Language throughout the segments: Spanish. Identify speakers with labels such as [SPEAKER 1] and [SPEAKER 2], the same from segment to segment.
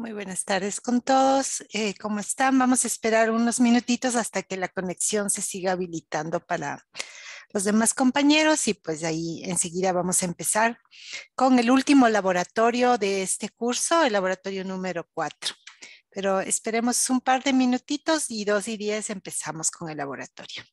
[SPEAKER 1] Muy buenas tardes con todos. Eh, ¿Cómo están? Vamos a esperar unos minutitos hasta que la conexión se siga habilitando para los demás compañeros y pues ahí enseguida vamos a empezar con el último laboratorio de este curso, el laboratorio número 4. Pero esperemos un par de minutitos y dos y diez empezamos con el laboratorio.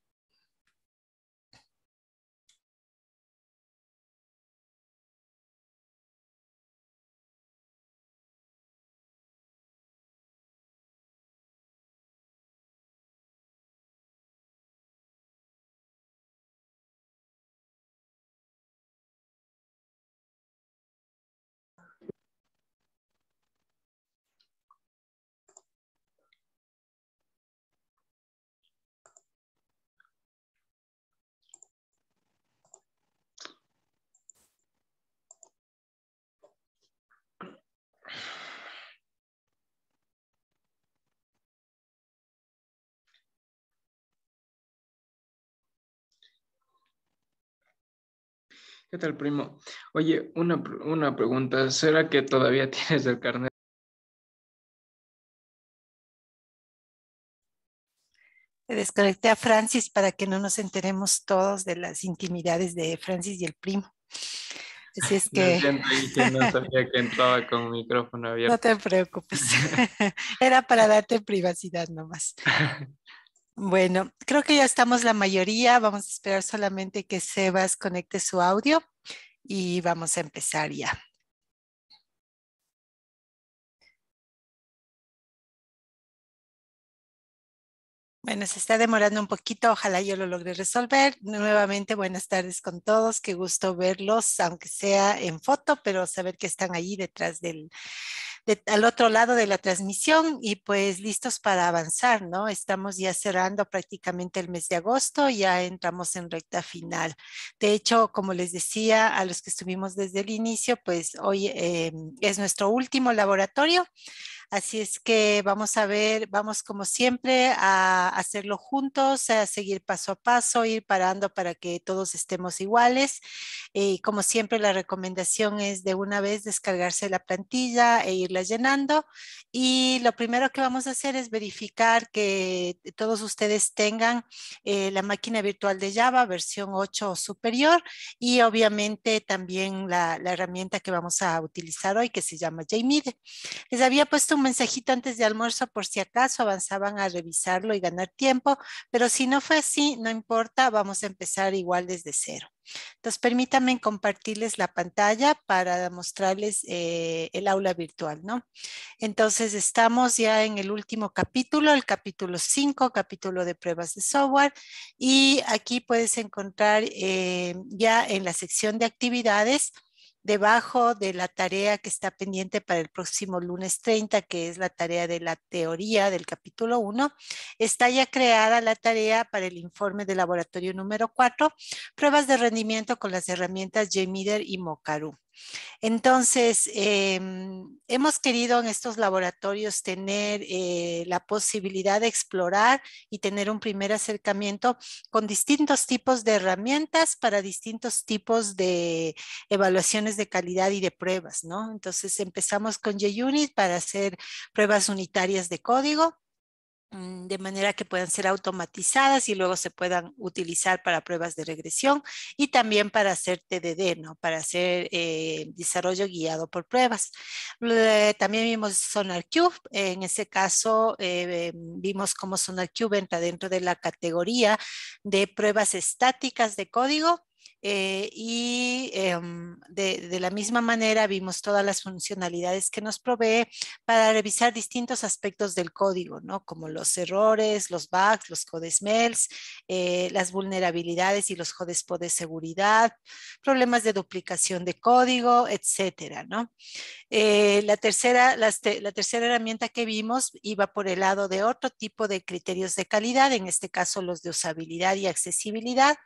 [SPEAKER 2] ¿Qué tal, primo? Oye, una, pregunta. ¿Será que todavía tienes el carnet?
[SPEAKER 1] Te Desconecté a Francis para que no nos enteremos todos de las intimidades de Francis y el primo. Así es que... No te preocupes. Era para darte privacidad nomás. Bueno, creo que ya estamos la mayoría. Vamos a esperar solamente que Sebas conecte su audio y vamos a empezar ya. Bueno, se está demorando un poquito, ojalá yo lo logre resolver. Nuevamente, buenas tardes con todos, qué gusto verlos, aunque sea en foto, pero saber que están ahí detrás del, al otro lado de la transmisión y pues listos para avanzar, ¿no? Estamos ya cerrando prácticamente el mes de agosto, ya entramos en recta final. De hecho, como les decía a los que estuvimos desde el inicio, pues hoy em, es nuestro último laboratorio. Así es que vamos a ver, vamos como siempre a hacerlo juntos, a seguir paso a paso, ir parando para que todos estemos iguales. Y como siempre, la recomendación es de una vez descargarse la plantilla e irla llenando. Y lo primero que vamos a hacer es verificar que todos ustedes tengan eh, la máquina virtual de Java versión 8 o superior y obviamente también la, herramienta que vamos a utilizar hoy que se llama JMeet. Les había puesto un mensajito antes de almuerzo por si acaso avanzaban a revisarlo y ganar tiempo, pero si no fue así, no importa, vamos a empezar igual desde cero. Entonces, permítanme compartirles la pantalla para mostrarles eh, el aula virtual, ¿no? Entonces, estamos ya en el último capítulo, el capítulo 5, capítulo de pruebas de software, y aquí puedes encontrar eh, ya en la sección de actividades debajo de la tarea que está pendiente para el próximo lunes 30, que es la tarea de la teoría del capítulo 1, está ya creada la tarea para el informe de laboratorio número 4, pruebas de rendimiento con las herramientas JMeter y Mocaru. Entonces, em, hemos querido en estos laboratorios tener eh, la posibilidad de explorar y tener un primer acercamiento con distintos tipos de herramientas para distintos tipos de evaluaciones de calidad y de pruebas, ¿no? Entonces, empezamos con JUnit para hacer pruebas unitarias de código. Mm, de manera que puedan ser automatizadas y luego se puedan utilizar para pruebas de regresión y también para hacer TDD, para hacer eh, desarrollo guiado por pruebas. también vimos SonarCube, en ese caso eh, vimos cómo SonarCube entra dentro de la categoría de pruebas estáticas de código eh, y em, de, la misma manera vimos todas las funcionalidades que nos provee para revisar distintos aspectos del código, ¿no? como los errores, los bugs, los codes eh, las vulnerabilidades y los codes de seguridad, problemas de duplicación de código, etcétera. ¿no? Eh, la, tercera, la tercera herramienta que vimos iba por el lado de otro tipo de criterios de calidad, en este caso los de usabilidad y accesibilidad.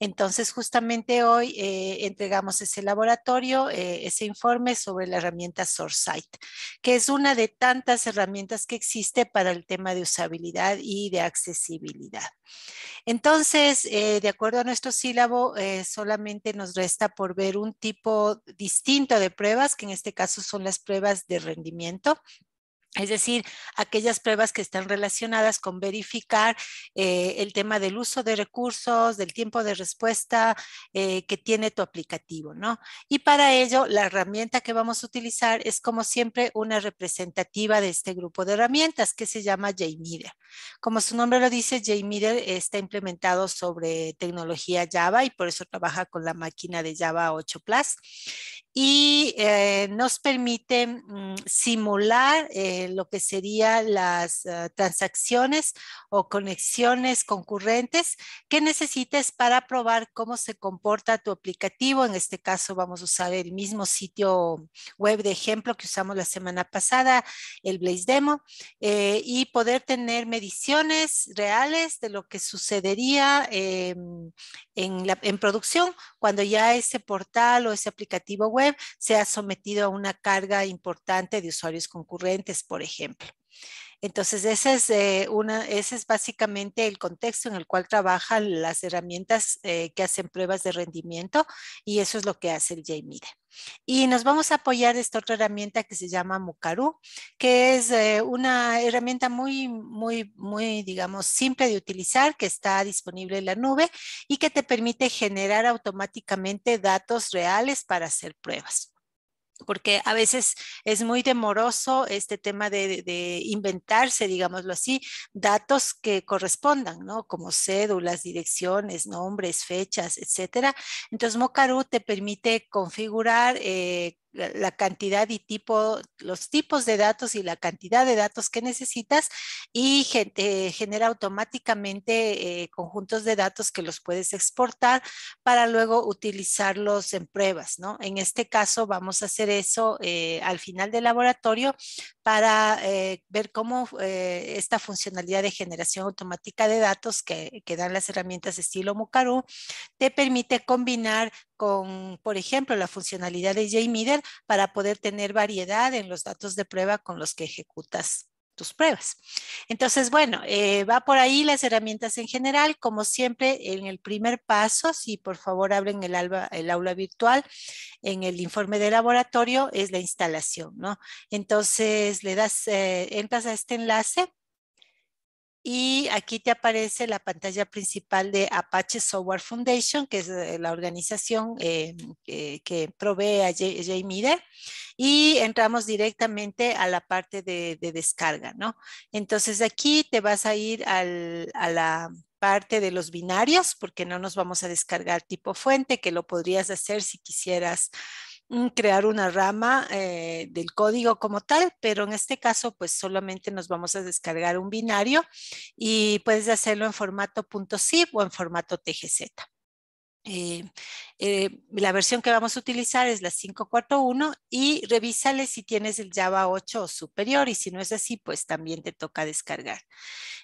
[SPEAKER 1] Entonces, justamente hoy eh, entregamos ese laboratorio, eh, ese informe sobre la herramienta SourceSight, que es una de tantas herramientas que existe para el tema de usabilidad y de accesibilidad. Entonces, eh, de acuerdo a nuestro sílabo, solamente nos resta por ver un tipo distinto de pruebas, que en este caso son las pruebas de rendimiento es decir, aquellas pruebas que están relacionadas con verificar eh, el tema del uso de recursos, del tiempo de respuesta eh, que tiene tu aplicativo, ¿no? Y para ello, la herramienta que vamos a utilizar es como siempre una representativa de este grupo de herramientas que se llama JMeter. Como su nombre lo dice, JMeter está implementado sobre tecnología Java y por eso trabaja con la máquina de Java 8 Plus y eh, nos permite mm, simular eh, lo que serían las eh, transacciones o conexiones concurrentes que necesites para probar cómo se comporta tu aplicativo. En este caso vamos a usar el mismo sitio web de ejemplo que usamos la semana pasada, el Blaze Demo, y poder tener mediciones reales de lo que sucedería em, en, la, en producción cuando ya ese portal o ese aplicativo web se ha sometido a una carga importante de usuarios concurrentes, por ejemplo. Entonces, eh, ese es, básicamente el contexto en el cual trabajan las herramientas eh, que hacen pruebas de rendimiento y eso es lo que hace el JMIDE. Y nos vamos a apoyar de esta otra herramienta que se llama Mucarú, que es eh, una herramienta muy, muy, muy, digamos, simple de utilizar, que está disponible en la nube y que te permite generar automáticamente datos reales para hacer pruebas porque a veces es muy demoroso este tema de, inventarse, digámoslo así, datos que correspondan, ¿no? Como cédulas, direcciones, nombres, fechas, etcétera. Entonces, Mocaru te permite configurar eh, la, cantidad y tipo, los tipos de datos y la cantidad de datos que necesitas y eh, genera automáticamente eh, conjuntos de datos que los puedes exportar para luego utilizarlos en pruebas, ¿no? En este caso vamos a hacer eso eh, al final del laboratorio para ver cómo esta funcionalidad de generación automática de datos que, que dan las herramientas estilo Mucaru te permite combinar con, por ejemplo, la funcionalidad de JMeter para poder tener variedad en los datos de prueba con los que ejecutas tus pruebas. Entonces, bueno, eh, va por ahí las herramientas en general. Como siempre, en el primer paso, si por favor abren el, aula virtual, en el informe de laboratorio es la instalación, ¿no? Entonces, le das, eh, entras a este enlace y aquí te aparece la pantalla principal de Apache Software Foundation, que es eh, la organización eh, que, provee a JMIDE. Y entramos directamente a la parte de, descarga, ¿no? Entonces aquí te vas a ir a la parte de los binarios, porque no nos vamos a descargar tipo fuente, que lo podrías hacer si quisieras crear una rama eh, del código como tal, pero en este caso pues solamente nos vamos a descargar un binario y puedes hacerlo en formato .zip o en formato TGZ. Eh, eh, la versión que vamos a utilizar es la 541 y revísale si tienes el Java 8 o superior y si no es así, pues también te toca descargar.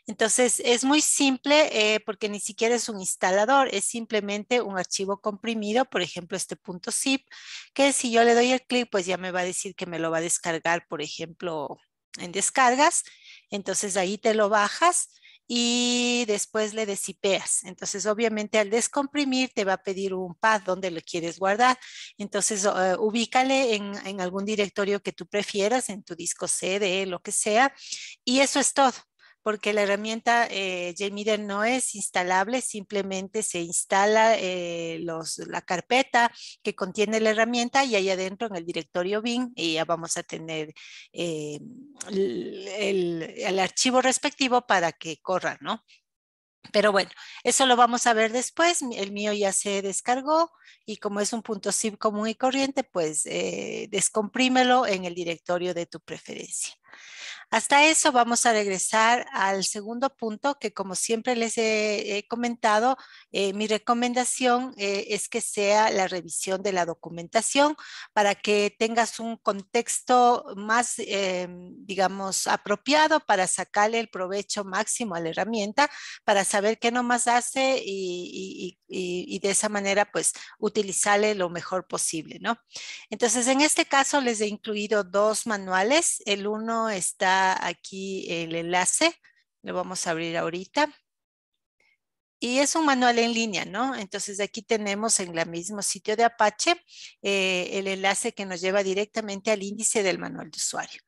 [SPEAKER 1] Entonces es muy simple eh, porque ni siquiera es un instalador, es simplemente un archivo comprimido, por ejemplo este punto zip, que si yo le doy el clic pues ya me va a decir que me lo va a descargar, por ejemplo, en descargas. Entonces ahí te lo bajas y después le desipeas. Entonces, obviamente al descomprimir te va a pedir un pad donde lo quieres guardar. Entonces, eh, ubícale en, en, algún directorio que tú prefieras, en tu disco C, lo que sea. Y eso es todo porque la herramienta eh, no es instalable, simplemente se instala eh, la carpeta que contiene la herramienta y ahí adentro en el directorio BIM y ya vamos a tener eh, el, archivo respectivo para que corra, ¿no? Pero bueno, eso lo vamos a ver después. El mío ya se descargó y como es un punto zip común y corriente, pues eh, descomprímelo en el directorio de tu preferencia. Hasta eso vamos a regresar al segundo punto que como siempre les he, comentado, eh, mi recomendación eh, es que sea la revisión de la documentación para que tengas un contexto más, eh, digamos, apropiado para sacarle el provecho máximo a la herramienta, para saber qué nomás hace y, y de esa manera pues utilizarle lo mejor posible, ¿no? Entonces en este caso les he incluido dos manuales. El uno está aquí el enlace, lo vamos a abrir ahorita. Y es un manual en línea, ¿no? Entonces aquí tenemos en el mismo sitio de Apache eh, el enlace que nos lleva directamente al índice del manual de usuario.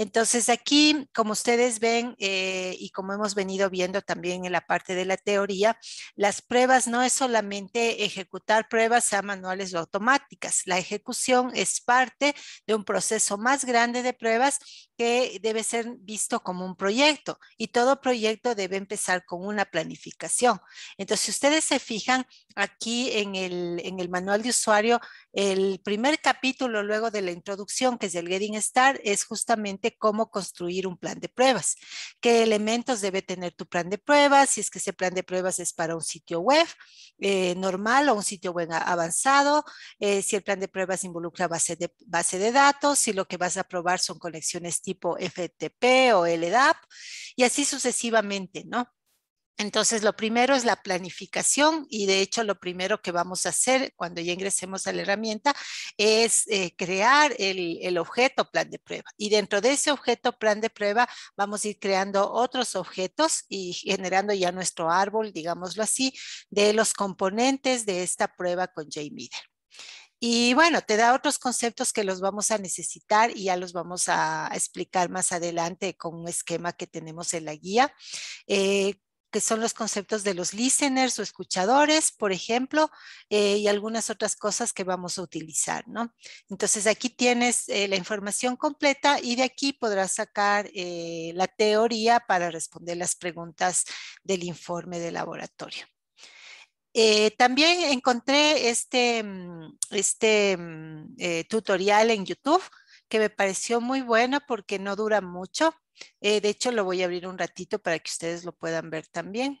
[SPEAKER 1] Entonces aquí, como ustedes ven eh, y como hemos venido viendo también en la parte de la teoría, las pruebas no es solamente ejecutar pruebas a manuales o automáticas. La ejecución es parte de un proceso más grande de pruebas que debe ser visto como un proyecto y todo proyecto debe empezar con una planificación. Entonces, si ustedes se fijan aquí en el, manual de usuario, el primer capítulo luego de la introducción, que es el Getting Start, es justamente cómo construir un plan de pruebas, qué elementos debe tener tu plan de pruebas, si es que ese plan de pruebas es para un sitio web eh, normal o un sitio web avanzado, eh, si el plan de pruebas involucra base de, base de datos, si lo que vas a probar son conexiones tipo FTP o LDAP y así sucesivamente, ¿no? Entonces, lo primero es la planificación y de hecho lo primero que vamos a hacer cuando ya ingresemos a la herramienta es eh, crear el, objeto plan de prueba. Y dentro de ese objeto plan de prueba vamos a ir creando otros objetos y generando ya nuestro árbol, digámoslo así, de los componentes de esta prueba con JMeter. Y bueno, te da otros conceptos que los vamos a necesitar y ya los vamos a explicar más adelante con un esquema que tenemos en la guía. Eh, que son los conceptos de los listeners o escuchadores, por ejemplo, eh, y algunas otras cosas que vamos a utilizar, ¿no? Entonces aquí tienes eh, la información completa y de aquí podrás sacar eh, la teoría para responder las preguntas del informe de laboratorio. también encontré este, mm, este mm, tutorial en YouTube que me pareció muy bueno porque no dura mucho. Eh, de hecho, lo voy a abrir un ratito para que ustedes lo puedan ver también.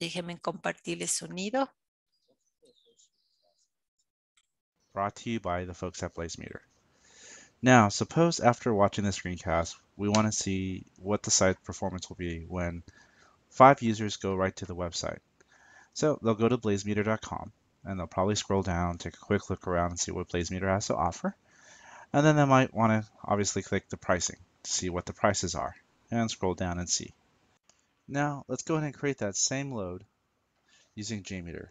[SPEAKER 1] Déjenme compartirles sonido.
[SPEAKER 2] Brought to you by the folks at BlazeMeter. Now, suppose after watching the screencast, we want to see what the site performance will be when five users go right to the website. So they'll go to blazemeter.com and they'll probably scroll down, take a quick look around and see what Blazemeter has to offer. And then they might want to obviously click the pricing to see what the prices are and scroll down and see. Now let's go ahead and create that same load using JMeter.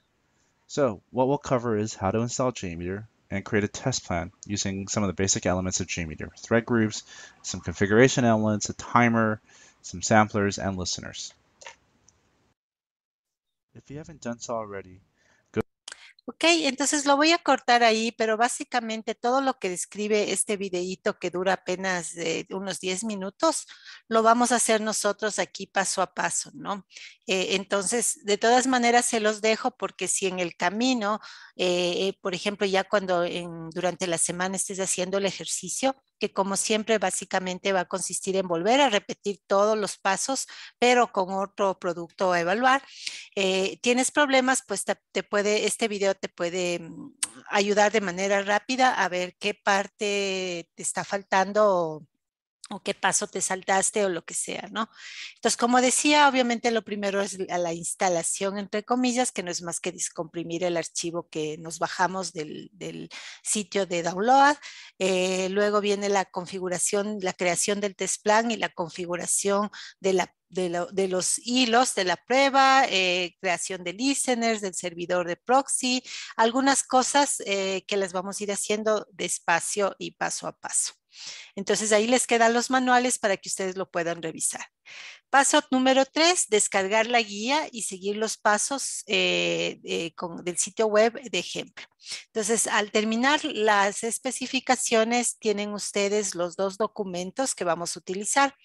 [SPEAKER 2] So what we'll cover is how to install JMeter and create a test plan using some of the basic elements of JMeter, thread groups, some configuration elements, a timer, some samplers, and listeners. If you haven't done so already,
[SPEAKER 1] Ok, entonces lo voy a cortar ahí, pero básicamente todo lo que describe este videíto que dura apenas eh, unos 10 minutos, lo vamos a hacer nosotros aquí paso a paso, ¿no? Eh, entonces, de todas maneras, se los dejo porque si en el camino, eh, por ejemplo, ya cuando durante la semana estés haciendo el ejercicio, que como siempre básicamente va a consistir en volver a repetir todos los pasos, pero con otro producto a evaluar. Eh, ¿Tienes problemas? Pues te, puede, este video te puede mm, ayudar de manera rápida a ver qué parte te está faltando o qué paso te saltaste o lo que sea, ¿no? Entonces, como decía, obviamente lo primero es la instalación, entre comillas, que no es más que descomprimir el archivo que nos bajamos del, sitio de download. Eh, luego viene la configuración, la creación del test plan y la configuración de los hilos de la prueba, eh, creación de listeners, del servidor de proxy, algunas cosas eh, que las vamos a ir haciendo despacio y paso a paso. Entonces ahí les quedan los manuales para que ustedes lo puedan revisar. Paso número tres, descargar la guía y seguir los pasos eh, eh, del sitio web de ejemplo. Entonces, al terminar las especificaciones, tienen ustedes los dos documentos que vamos a utilizar.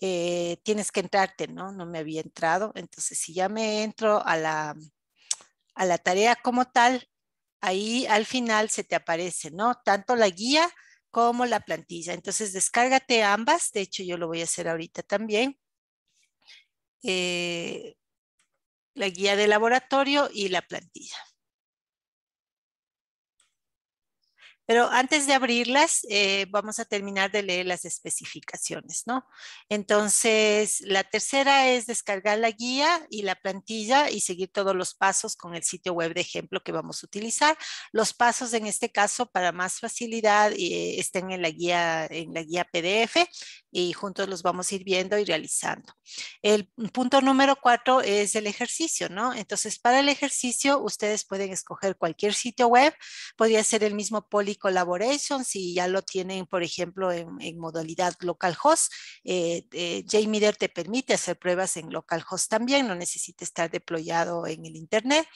[SPEAKER 1] Eh, tienes que entrarte, ¿no? No me había entrado. Entonces, si ya me entro a la, a la tarea como tal, ahí al final se te aparece, ¿no? Tanto la guía como la plantilla. Entonces, descárgate ambas. De hecho, yo lo voy a hacer ahorita también. Eh, la guía de laboratorio y la plantilla. Pero antes de abrirlas, eh, vamos a terminar de leer las especificaciones, ¿no? Entonces, la tercera es descargar la guía y la plantilla y seguir todos los pasos con el sitio web de ejemplo que vamos a utilizar. Los pasos en este caso para más facilidad eh, estén en la guía en la guía PDF y juntos los vamos a ir viendo y realizando. El punto número cuatro es el ejercicio, ¿no? Entonces, para el ejercicio, ustedes pueden escoger cualquier sitio web, podría ser el mismo Poli collaboration, si ya lo tienen, por ejemplo, en, modalidad localhost, host. eh, eh JMeter te permite hacer pruebas en localhost también, no necesita estar deployado en el Internet.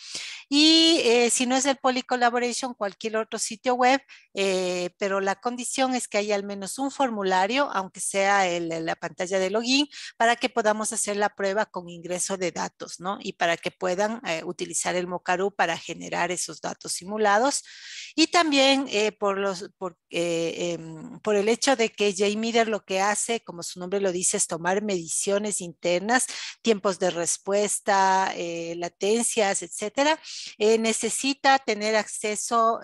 [SPEAKER 1] Y eh, si no es el Poly Collaboration, cualquier otro sitio web, eh, pero la condición es que haya al menos un formulario, aunque sea el, la pantalla de login, para que podamos hacer la prueba con ingreso de datos, ¿no? Y para que puedan utilizar el Mocaru para generar esos datos simulados. Y también por, los, eh, em, por, el hecho de que JMeter lo que hace, como su nombre lo dice, es tomar mediciones internas, tiempos de respuesta, eh, latencias, etcétera, eh, necesita tener acceso,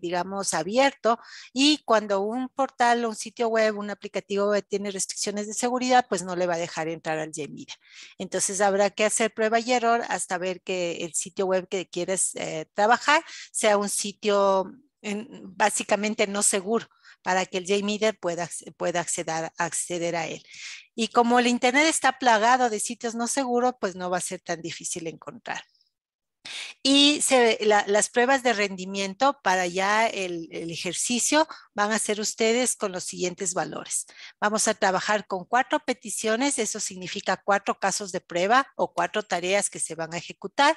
[SPEAKER 1] digamos, abierto. Y cuando un portal, un sitio web, un aplicativo tiene restricciones de seguridad, pues no le va a dejar entrar al JMeter. Entonces habrá que hacer prueba y error hasta ver que el sitio web que quieres trabajar sea un sitio básicamente no seguro para que el JMeter pueda, pueda acceder, acceder a él. Y como el Internet está plagado de sitios no seguros, pues no va a ser tan difícil encontrar. Y las pruebas de rendimiento para ya el, ejercicio van a ser ustedes con los siguientes valores. Vamos a trabajar con cuatro peticiones, eso significa cuatro casos de prueba o cuatro tareas que se van a ejecutar.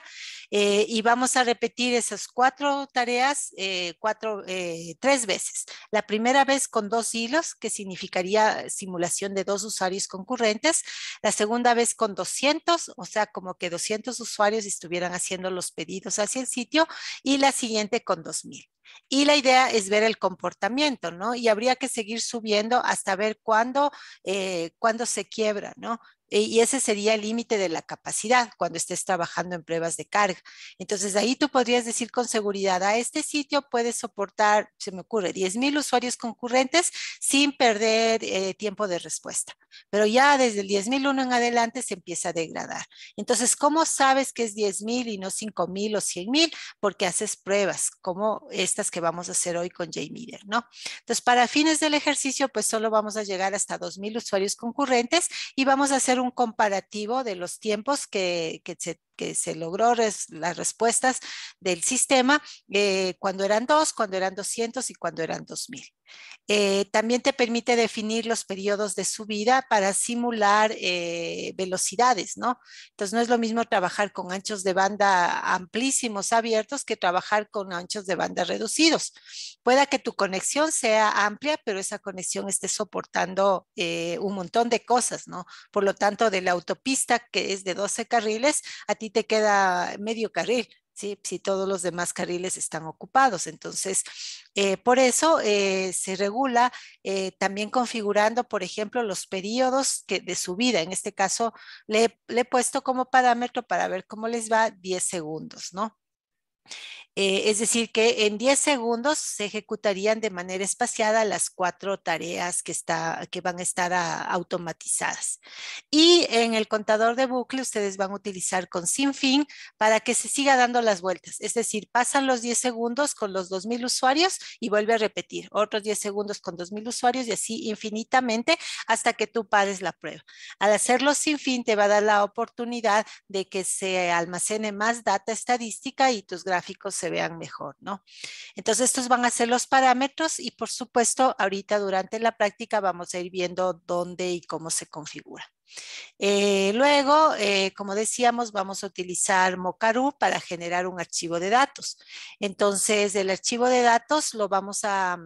[SPEAKER 1] Eh, y vamos a repetir esas cuatro tareas eh, cuatro, eh, tres veces. La primera vez con dos hilos, que significaría simulación de dos usuarios concurrentes. La segunda vez con 200, o sea, como que 200 usuarios estuvieran haciendo los pedidos hacia el sitio y la siguiente con 2000. Y la idea es ver el comportamiento, ¿no? Y habría que seguir subiendo hasta ver cuándo, eh, se quiebra, ¿no? Eh, y ese sería el límite de la capacidad cuando estés trabajando en pruebas de carga. Entonces, ahí tú podrías decir con seguridad, a este sitio puedes soportar, se me ocurre, 10.000 usuarios concurrentes sin perder eh, tiempo de respuesta. Pero ya desde el 10.001 en adelante se empieza a degradar. Entonces, ¿cómo sabes que es 10.000 y no 5.000 o 100.000? Porque haces pruebas como estas que vamos a hacer hoy con JMeter, ¿no? Entonces, para fines del ejercicio, pues solo vamos a llegar hasta 2.000 usuarios concurrentes y vamos a hacer un comparativo de los tiempos que, se, logró las respuestas del sistema eh, cuando eran dos, cuando eran doscientos y cuando eran dos mil eh, también te permite definir los periodos de subida para simular eh, velocidades, ¿no? Entonces no es lo mismo trabajar con anchos de banda amplísimos abiertos que trabajar con anchos de banda reducidos. Pueda que tu conexión sea amplia, pero esa conexión esté soportando eh, un montón de cosas, ¿no? Por lo tanto, de la autopista que es de 12 carriles, a ti te queda medio carril si todos los demás carriles están ocupados. Entonces, eh, por eso eh, se regula eh, también configurando, por ejemplo, los periodos que, de subida. En este caso, le, le he puesto como parámetro para ver cómo les va 10 segundos, ¿no? Eh, es decir, que en 10 segundos se ejecutarían de manera espaciada las cuatro tareas que, está, que van a estar ah, automatizadas. Y en el contador de bucle ustedes van a utilizar con sin fin para que se siga dando las vueltas. Es decir, pasan los 10 segundos con los 2.000 usuarios y vuelve a repetir otros 10 segundos con 2.000 usuarios y así infinitamente hasta que tú pares la prueba. Al hacerlo sin fin te va a dar la oportunidad de que se almacene más data estadística y tus gráficos se vean mejor, ¿no? Entonces, estos van a ser los parámetros y, por supuesto, ahorita durante la práctica vamos a ir viendo dónde y cómo se configura. Eh, luego, eh, como decíamos, vamos a utilizar Mocaru para generar un archivo de datos. Entonces, el archivo de datos lo vamos a,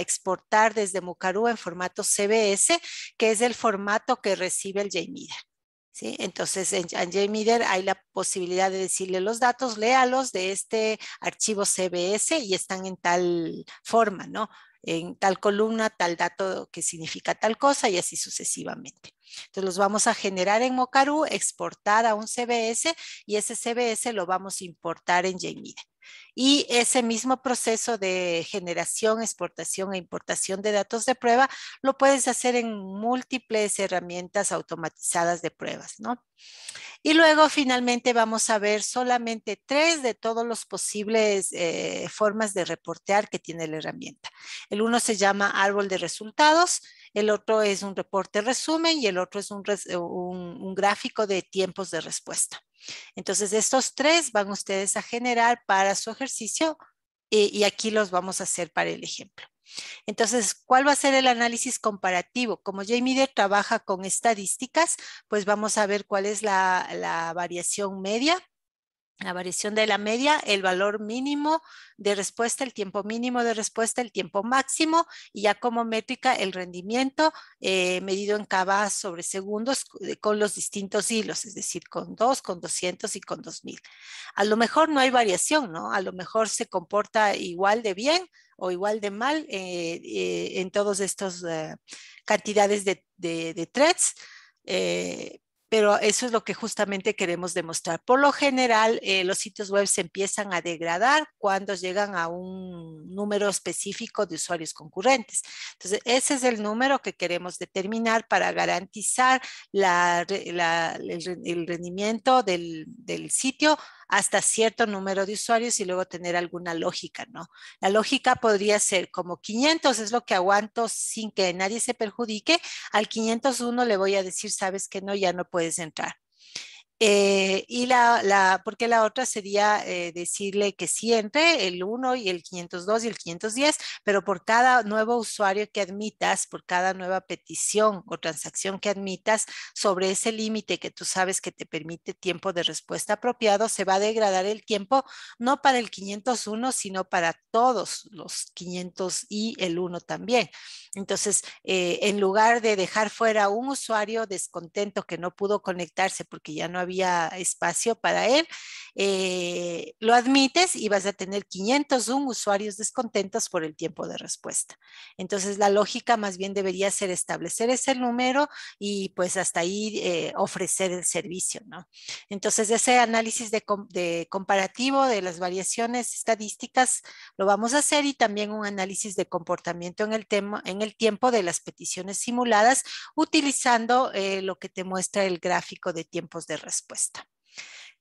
[SPEAKER 1] exportar desde Mocaru en formato CBS, que es el formato que recibe el JMIDA. Entonces, en, JMIDER hay la posibilidad de decirle los datos, léalos de este archivo CBS y están en tal forma, ¿no? En tal columna, tal dato que significa tal cosa y así sucesivamente. Entonces, los vamos a generar en Mocaru, exportar a un CBS y ese CBS lo vamos a importar en JMeter y ese mismo proceso de generación, exportación e importación de datos de prueba lo puedes hacer en múltiples herramientas automatizadas de pruebas, ¿no? Y luego finalmente vamos a ver solamente tres de todos los posibles eh, formas de reportear que tiene la herramienta. El uno se llama árbol de resultados, el otro es un reporte resumen y el otro es un, gráfico de tiempos de respuesta. Entonces, estos tres van ustedes a generar para su ejercicio eh, y, aquí los vamos a hacer para el ejemplo. Entonces, ¿cuál va a ser el análisis comparativo? Como JMeter trabaja con estadísticas, pues vamos a ver cuál es la, la variación media la variación de la media, el valor mínimo de respuesta, el tiempo mínimo de respuesta, el tiempo máximo y ya como métrica el rendimiento eh, medido en cabas sobre segundos con los distintos hilos, es decir, con 2, con 200 y con 2000. A lo mejor no hay variación, ¿no? A lo mejor se comporta igual de bien o igual de mal eh, eh, en todas estas cantidades de, de, de threads, pero eso es lo que justamente queremos demostrar. Por lo general, eh, los sitios web se empiezan a degradar cuando llegan a un número específico de usuarios concurrentes. Entonces, ese es el número que queremos determinar para garantizar el, rendimiento del sitio hasta cierto número de usuarios y luego tener alguna lógica, ¿no? La lógica podría ser como 500 es lo que aguanto sin que nadie se perjudique, al 501 le voy a decir, sabes que no, ya no puedes entrar. Eh, y la, la, porque la otra sería eh, decirle que siempre el 1 y el 502 y el 510, pero por cada nuevo usuario que admitas, por cada nueva petición o transacción que admitas sobre ese límite que tú sabes que te permite tiempo de respuesta apropiado, se va a degradar el tiempo no para el 501, sino para todos los 500 y el 1 también. Entonces, eh, en lugar de dejar fuera un usuario descontento que no pudo conectarse porque ya no había había espacio para él. Eh, lo admites y vas a tener 501 usuarios descontentos por el tiempo de respuesta. Entonces, la lógica más bien debería ser establecer ese número y pues hasta ahí eh, ofrecer el servicio, ¿no? Entonces, ese análisis de, comparativo de las variaciones estadísticas lo vamos a hacer y también un análisis de comportamiento en el, tema, en el tiempo de las peticiones simuladas utilizando eh, lo que te muestra el gráfico de tiempos de respuesta respuesta.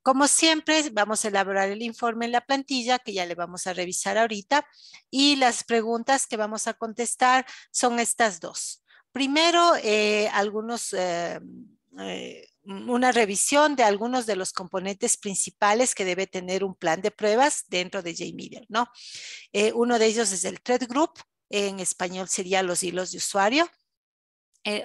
[SPEAKER 1] Como siempre, vamos a elaborar el informe en la plantilla que ya le vamos a revisar ahorita y las preguntas que vamos a contestar son estas dos. Primero, eh, algunos... Eh, eh, una revisión de algunos de los componentes principales que debe tener un plan de pruebas dentro de JMeter, ¿no? uno de ellos es el Thread Group, en español sería los hilos de usuario.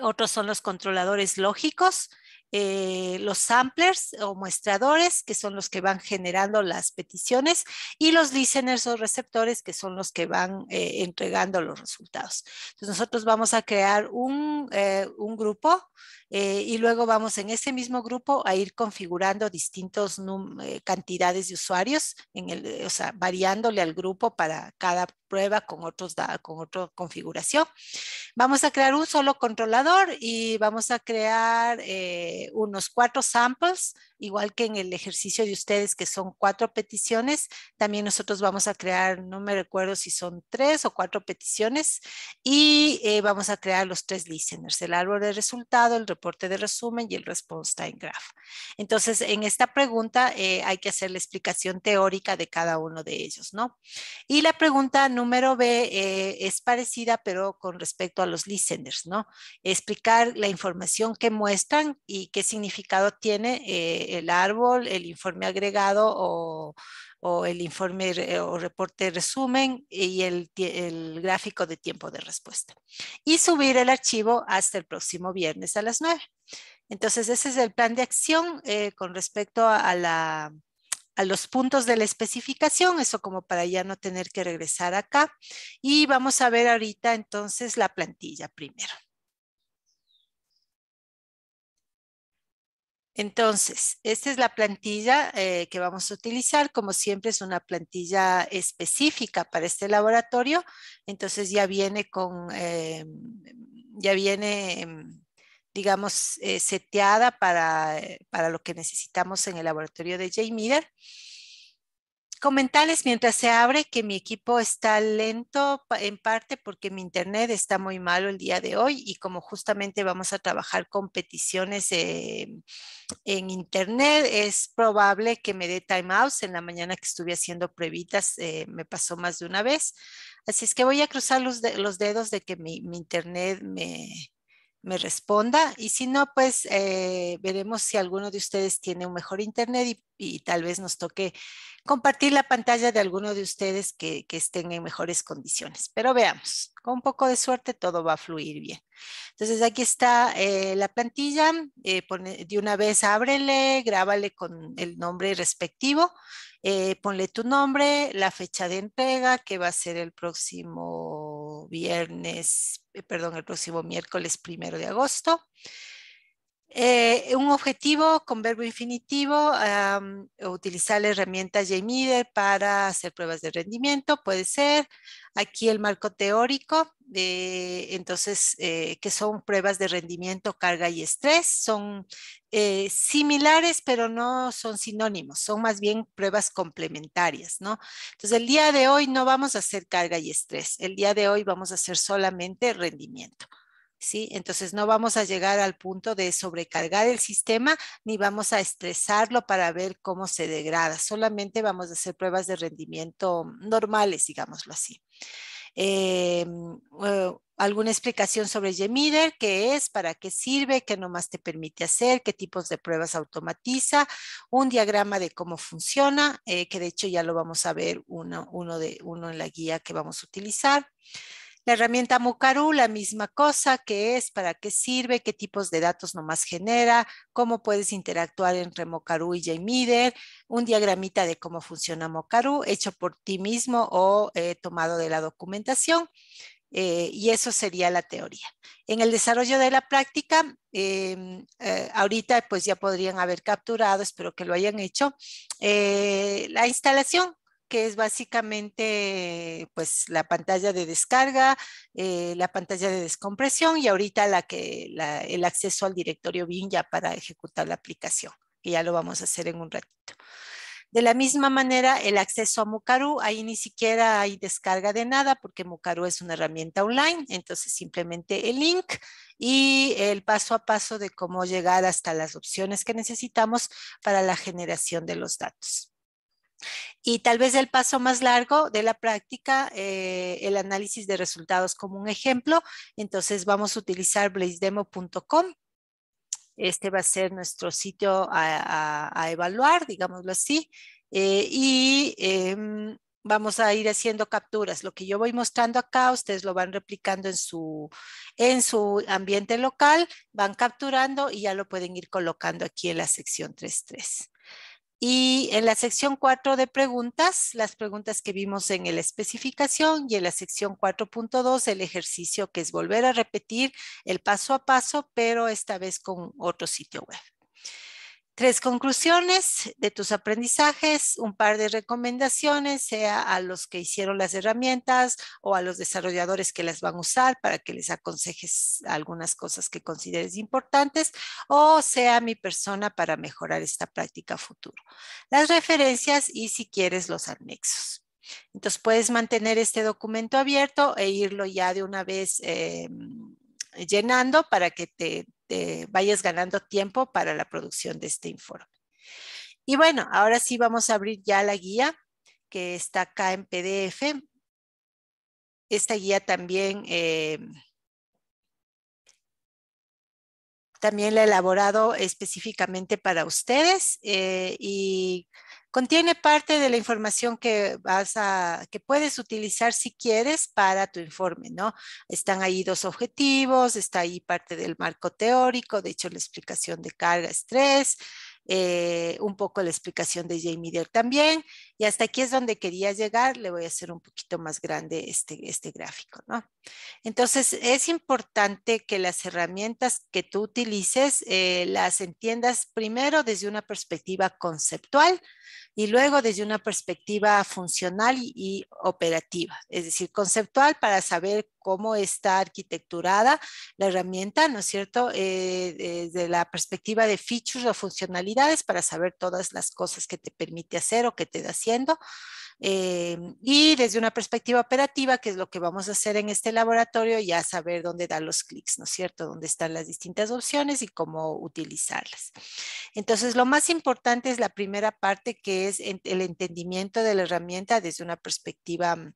[SPEAKER 1] otros son los controladores lógicos, eh, los samplers o muestradores, que son los que van generando las peticiones, y los listeners o receptores, que son los que van eh, entregando los resultados. Entonces nosotros vamos a crear un, eh, grupo y luego vamos en ese mismo grupo a ir configurando distintas cantidades de usuarios, en el, o sea, variándole al grupo para cada prueba con, otros, con otra configuración. Vamos a crear un solo controlador y vamos a crear eh, unos cuatro samples igual que en el ejercicio de ustedes, que son cuatro peticiones, también nosotros vamos a crear, no me recuerdo si son tres o cuatro peticiones, y eh, vamos a crear los tres listeners, el árbol de resultado, el reporte de resumen y el response time graph. Entonces, en esta pregunta eh, hay que hacer la explicación teórica de cada uno de ellos, ¿no? Y la pregunta número B eh, es parecida, pero con respecto a los listeners, ¿no? Explicar la información que muestran y qué significado tiene eh, el árbol, el informe agregado o, el informe o reporte resumen y el, gráfico de tiempo de respuesta. Y subir el archivo hasta el próximo viernes a las 9. Entonces, ese es el plan de acción eh, con respecto a, a los puntos de la especificación, eso como para ya no tener que regresar acá. Y vamos a ver ahorita entonces la plantilla primero. Entonces, esta es la plantilla eh, que vamos a utilizar. Como siempre, es una plantilla específica para este laboratorio. Entonces, ya viene con, eh, ya viene, em, digamos, eh, seteada para, para, lo que necesitamos en el laboratorio de JMeter comentarles mientras se abre que mi equipo está lento en parte porque mi internet está muy malo el día de hoy y como justamente vamos a trabajar competiciones en internet, es probable que me dé timeouts. En la mañana que estuve haciendo pruebitas eh, me pasó más de una vez. Así es que voy a cruzar los, los dedos de que mi internet me, me responda y si no, pues eh, veremos si alguno de ustedes tiene un mejor internet y, tal vez nos toque compartir la pantalla de alguno de ustedes que, estén en mejores condiciones. Pero veamos, con un poco de suerte todo va a fluir bien. Entonces aquí está eh, la plantilla, eh, de una vez ábrele, grábale con el nombre respectivo, ponle tu nombre, la fecha de entrega que va a ser el próximo viernes, eh, perdón, el próximo miércoles primero de agosto. Eh, un objetivo con verbo infinitivo, utilizar la herramienta JMeter para hacer pruebas de rendimiento, puede ser. Aquí el marco teórico, entonces, eh, que son pruebas de rendimiento, carga y estrés, son eh, similares, pero no son sinónimos, son más bien pruebas complementarias, ¿no? Entonces, el día de hoy no vamos a hacer carga y estrés, el día de hoy vamos a hacer solamente rendimiento. Entonces no vamos a llegar al punto de sobrecargar el sistema ni vamos a estresarlo para ver cómo se degrada. Solamente vamos a hacer pruebas de rendimiento normales, digámoslo así. Em, eh, alguna explicación sobre Gemider, qué es, para qué sirve, qué nomás te permite hacer, qué tipos de pruebas automatiza, un diagrama de cómo funciona, eh, que de hecho ya lo vamos a ver de, uno en la guía que vamos a utilizar. La herramienta Mocaru, la misma cosa, qué es, para qué sirve, qué tipos de datos nomás genera, cómo puedes interactuar entre Mocaru y JMIDER? un diagramita de cómo funciona Mocaru, hecho por ti mismo o eh, tomado de la documentación. Eh, y eso sería la teoría. En el desarrollo de la práctica, em, eh, ahorita pues ya podrían haber capturado, espero que lo hayan hecho, la instalación que es básicamente pues la pantalla de descarga, eh, la pantalla de descompresión y ahorita la que, el acceso al directorio BIN ya para ejecutar la aplicación, que ya lo vamos a hacer en un ratito. De la misma manera, el acceso a Mucaru, ahí ni siquiera hay descarga de nada porque Mucaru es una herramienta online, entonces simplemente el link y el paso a paso de cómo llegar hasta las opciones que necesitamos para la generación de los datos. Y tal vez el paso más largo de la práctica, eh, el análisis de resultados como un ejemplo. Entonces vamos a utilizar blazedemo.com. Este va a ser nuestro sitio a, evaluar, digámoslo así. Eh, y em, vamos a ir haciendo capturas. Lo que yo voy mostrando acá, ustedes lo van replicando en su, en su ambiente local, van capturando y ya lo pueden ir colocando aquí en la sección 3.3. Y en la sección 4 de preguntas, las preguntas que vimos en la especificación y en la sección 4.2, el ejercicio que es volver a repetir el paso a paso, pero esta vez con otro sitio web tres conclusiones de tus aprendizajes, un par de recomendaciones, sea a los que hicieron las herramientas o a los desarrolladores que las van a usar para que les aconsejes algunas cosas que consideres importantes o sea mi persona para mejorar esta práctica futuro. Las referencias y si quieres los anexos. Entonces puedes mantener este documento abierto e irlo ya de una vez. Em, llenando para que te, vayas ganando tiempo para la producción de este informe. Y bueno, ahora sí vamos a abrir ya la guía que está acá en PDF. Esta guía también, eh, también la he elaborado específicamente para ustedes eh, y Contiene parte de la información que vas a, que puedes utilizar si quieres para tu informe, ¿no? Están ahí dos objetivos, está ahí parte del marco teórico, de hecho la explicación de carga, estrés, eh, un poco la explicación de Jamie Dell también, y hasta aquí es donde quería llegar, le voy a hacer un poquito más grande este, este gráfico, ¿no? Entonces, es importante que las herramientas que tú utilices eh, las entiendas primero desde una perspectiva conceptual y luego desde una perspectiva funcional y, operativa, es decir, conceptual para saber cómo está arquitecturada la herramienta, ¿no es cierto? Eh, eh, desde la perspectiva de features o funcionalidades para saber todas las cosas que te permite hacer o que te da Em, y desde una perspectiva operativa, que es lo que vamos a hacer en este laboratorio, ya saber dónde dar los clics, ¿no es cierto? Dónde están las distintas opciones y cómo utilizarlas. Entonces, lo más importante es la primera parte, que es el entendimiento de la herramienta desde una perspectiva mm,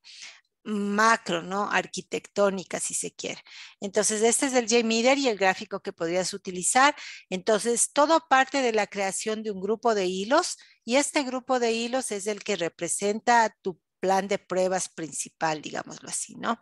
[SPEAKER 1] macro, ¿no? Arquitectónica, si se quiere. Entonces, este es el JMeter y el gráfico que podrías utilizar. Entonces, todo parte de la creación de un grupo de hilos y este grupo de hilos es el que representa tu plan de pruebas principal, digámoslo así, ¿no?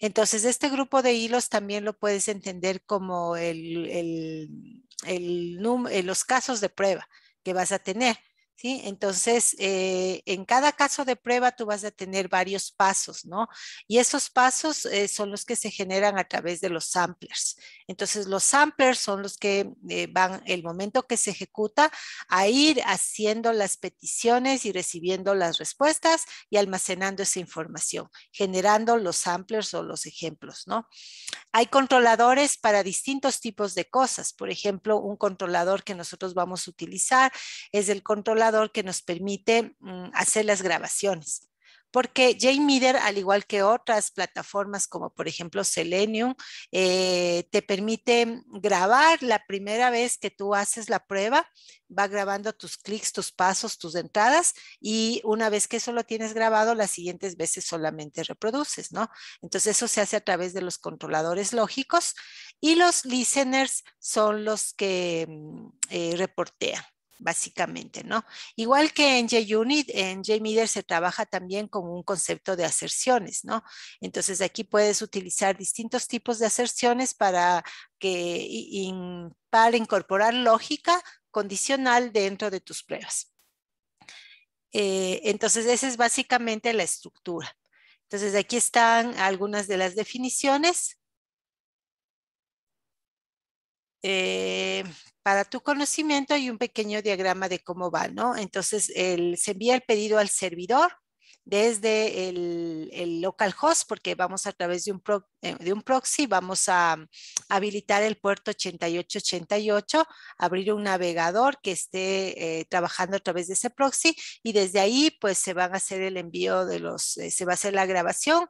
[SPEAKER 1] Entonces, este grupo de hilos también lo puedes entender como el, el, el, eh, los casos de prueba que vas a tener. Entonces, eh, en cada caso de prueba tú vas a tener varios pasos, ¿no? Y esos pasos eh, son los que se generan a través de los samplers. Entonces, los samplers son los que eh, van el momento que se ejecuta a ir haciendo las peticiones y recibiendo las respuestas y almacenando esa información, generando los samplers o los ejemplos, ¿no? Hay controladores para distintos tipos de cosas. Por ejemplo, un controlador que nosotros vamos a utilizar es el controlador que nos permite mm, hacer las grabaciones Porque JMeter, al igual que otras plataformas como por ejemplo Selenium, eh, te permite grabar la primera vez que tú haces la prueba, va grabando tus clics, tus pasos, tus entradas y una vez que eso lo tienes grabado, las siguientes veces solamente reproduces, ¿no? Entonces eso se hace a través de los controladores lógicos y los listeners son los que mm, eh, reportean básicamente, ¿no? Igual que en JUnit, en JMeter se trabaja también con un concepto de aserciones, ¿no? Entonces aquí puedes utilizar distintos tipos de aserciones para que para incorporar lógica condicional dentro de tus pruebas. Eh, entonces esa es básicamente la estructura. Entonces aquí están algunas de las definiciones eh, para tu conocimiento hay un pequeño diagrama de cómo va, ¿no? Entonces, se envía el pedido al servidor desde el, el localhost, porque vamos a través de un, eh, proxy, vamos a mm, habilitar el puerto 8888, abrir un navegador que esté eh, trabajando a través de ese proxy y desde ahí pues se va a hacer el envío de los, se va a hacer la grabación,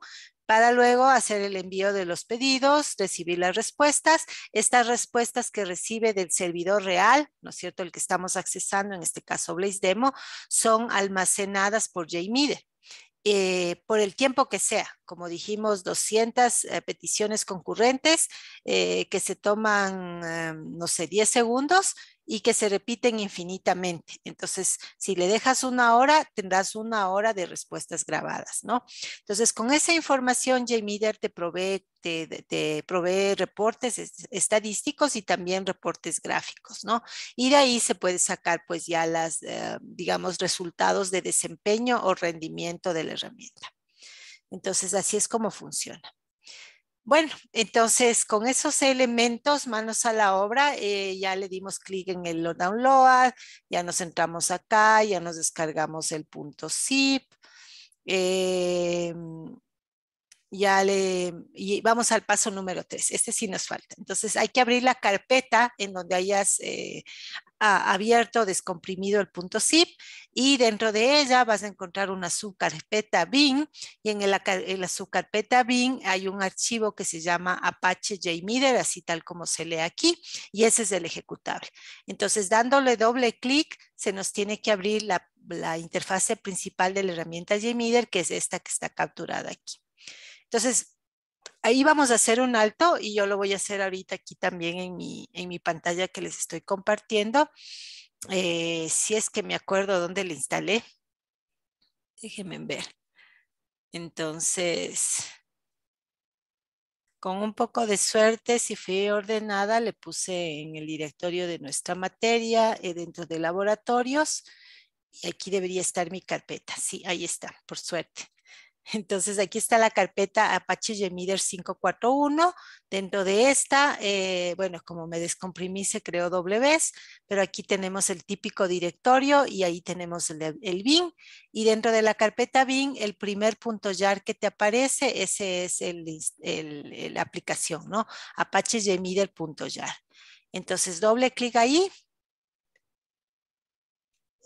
[SPEAKER 1] para luego hacer el envío de los pedidos, recibir las respuestas, estas respuestas que recibe del servidor real, ¿no es cierto?, el que estamos accesando, en este caso Blaze Demo, son almacenadas por JMeter. Eh, por el tiempo que sea. Como dijimos, 200 eh, peticiones concurrentes eh, que se toman, no sé, 10 segundos y que se repiten infinitamente. Entonces, si le dejas una hora, tendrás una hora de respuestas grabadas, ¿no? Entonces, con esa información, JMeter te provee, te, provee reportes estadísticos y también reportes gráficos, ¿no? Y de ahí se puede sacar, pues, ya las, eh, digamos, resultados de desempeño o rendimiento de la herramienta. Entonces, así es como funciona. Bueno, entonces con esos elementos, manos a la obra, eh, ya le dimos clic en el download, ya nos entramos acá, ya nos descargamos el punto zip, eh, ya le, y vamos al paso número tres, este sí nos falta. Entonces hay que abrir la carpeta en donde hayas eh, abierto, descomprimido el punto zip y dentro de ella vas a encontrar una subcarpeta bin y en, el, azúcar la subcarpeta bin hay un archivo que se llama Apache JMeter, así tal como se lee aquí, y ese es el ejecutable. Entonces, dándole doble clic, se nos tiene que abrir la, la interfase principal de la herramienta JMeter, que es esta que está capturada aquí. Entonces, ahí vamos a hacer un alto y yo lo voy a hacer ahorita aquí también en mi, pantalla que les estoy compartiendo. Eh, si es que me acuerdo dónde le instalé. Déjenme ver. Entonces, con un poco de suerte, si fui ordenada, le puse en el directorio de nuestra materia, eh, dentro de laboratorios, y aquí debería estar mi carpeta. Sí, ahí está, por suerte. Entonces aquí está la carpeta Apache Gemider 541. Dentro de esta, eh, bueno, como me descomprimí se creó doble vez, pero aquí tenemos el típico directorio y ahí tenemos el, bin. Y dentro de la carpeta bin, el primer punto .jar que te aparece, ese es la aplicación, ¿no? Apache punto YAR, Entonces doble clic ahí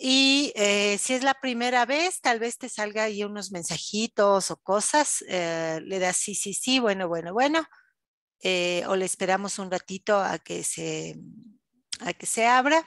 [SPEAKER 1] y eh, si es la primera vez, tal vez te salga ahí unos mensajitos o cosas. Eh, le das sí, sí, sí, bueno, bueno, bueno. Eh, o le esperamos un ratito a que a que se abra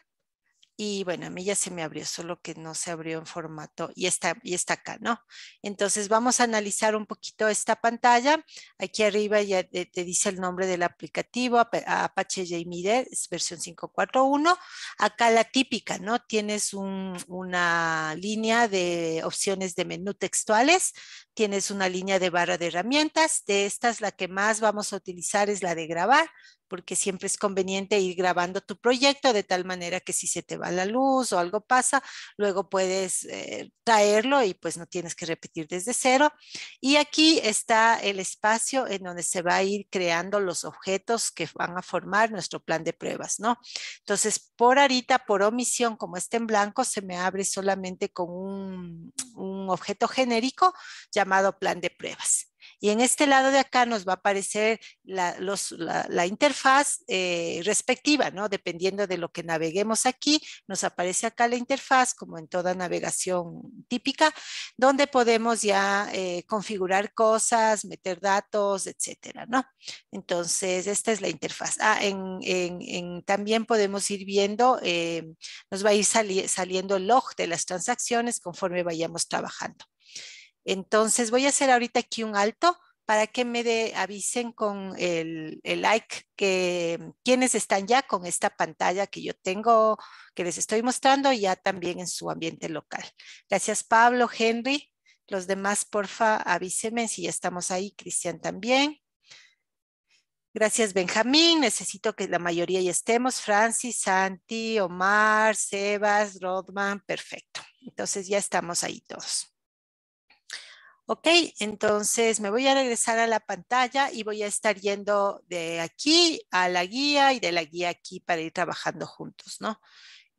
[SPEAKER 1] y bueno, a mí ya se me abrió, solo que no se abrió en formato y está, y está acá, ¿no? Entonces vamos a analizar un poquito esta pantalla. Aquí arriba ya te, dice el nombre del aplicativo, Apache JMeter, versión 5.4.1. Acá la típica, ¿no? Tienes una línea de opciones de menú textuales, tienes una línea de barra de herramientas. De estas, la que más vamos a utilizar es la de grabar, porque siempre es conveniente ir grabando tu proyecto de tal manera que si se te va la luz o algo pasa, luego puedes eh, traerlo y pues no tienes que repetir desde cero. Y aquí está el espacio en donde se va a ir creando los objetos que van a formar nuestro plan de pruebas, ¿no? Entonces, por ahorita, por omisión, como está en blanco, se me abre solamente con un, un objeto genérico ya plan de pruebas. Y en este lado de acá nos va a aparecer la, los, la, interfaz eh, respectiva, ¿no? Dependiendo de lo que naveguemos aquí, nos aparece acá la interfaz, como en toda navegación típica, donde podemos ya eh, configurar cosas, meter datos, etcétera, ¿no? Entonces, esta es la interfaz. Ah, en, en, también podemos ir viendo, eh, nos va a ir saliendo el log de las transacciones conforme vayamos trabajando. Entonces voy a hacer ahorita aquí un alto para que me avisen con el, like que quienes están ya con esta pantalla que yo tengo, que les estoy mostrando ya también en su ambiente local. Gracias Pablo, Henry, los demás porfa avísenme si ya estamos ahí, Cristian también. Gracias Benjamín, necesito que la mayoría ya estemos, Francis, Santi, Omar, Sebas, Rodman, perfecto. Entonces ya estamos ahí todos. Ok, entonces me voy a regresar a la pantalla y voy a estar yendo de aquí a la guía y de la guía aquí para ir trabajando juntos, ¿no?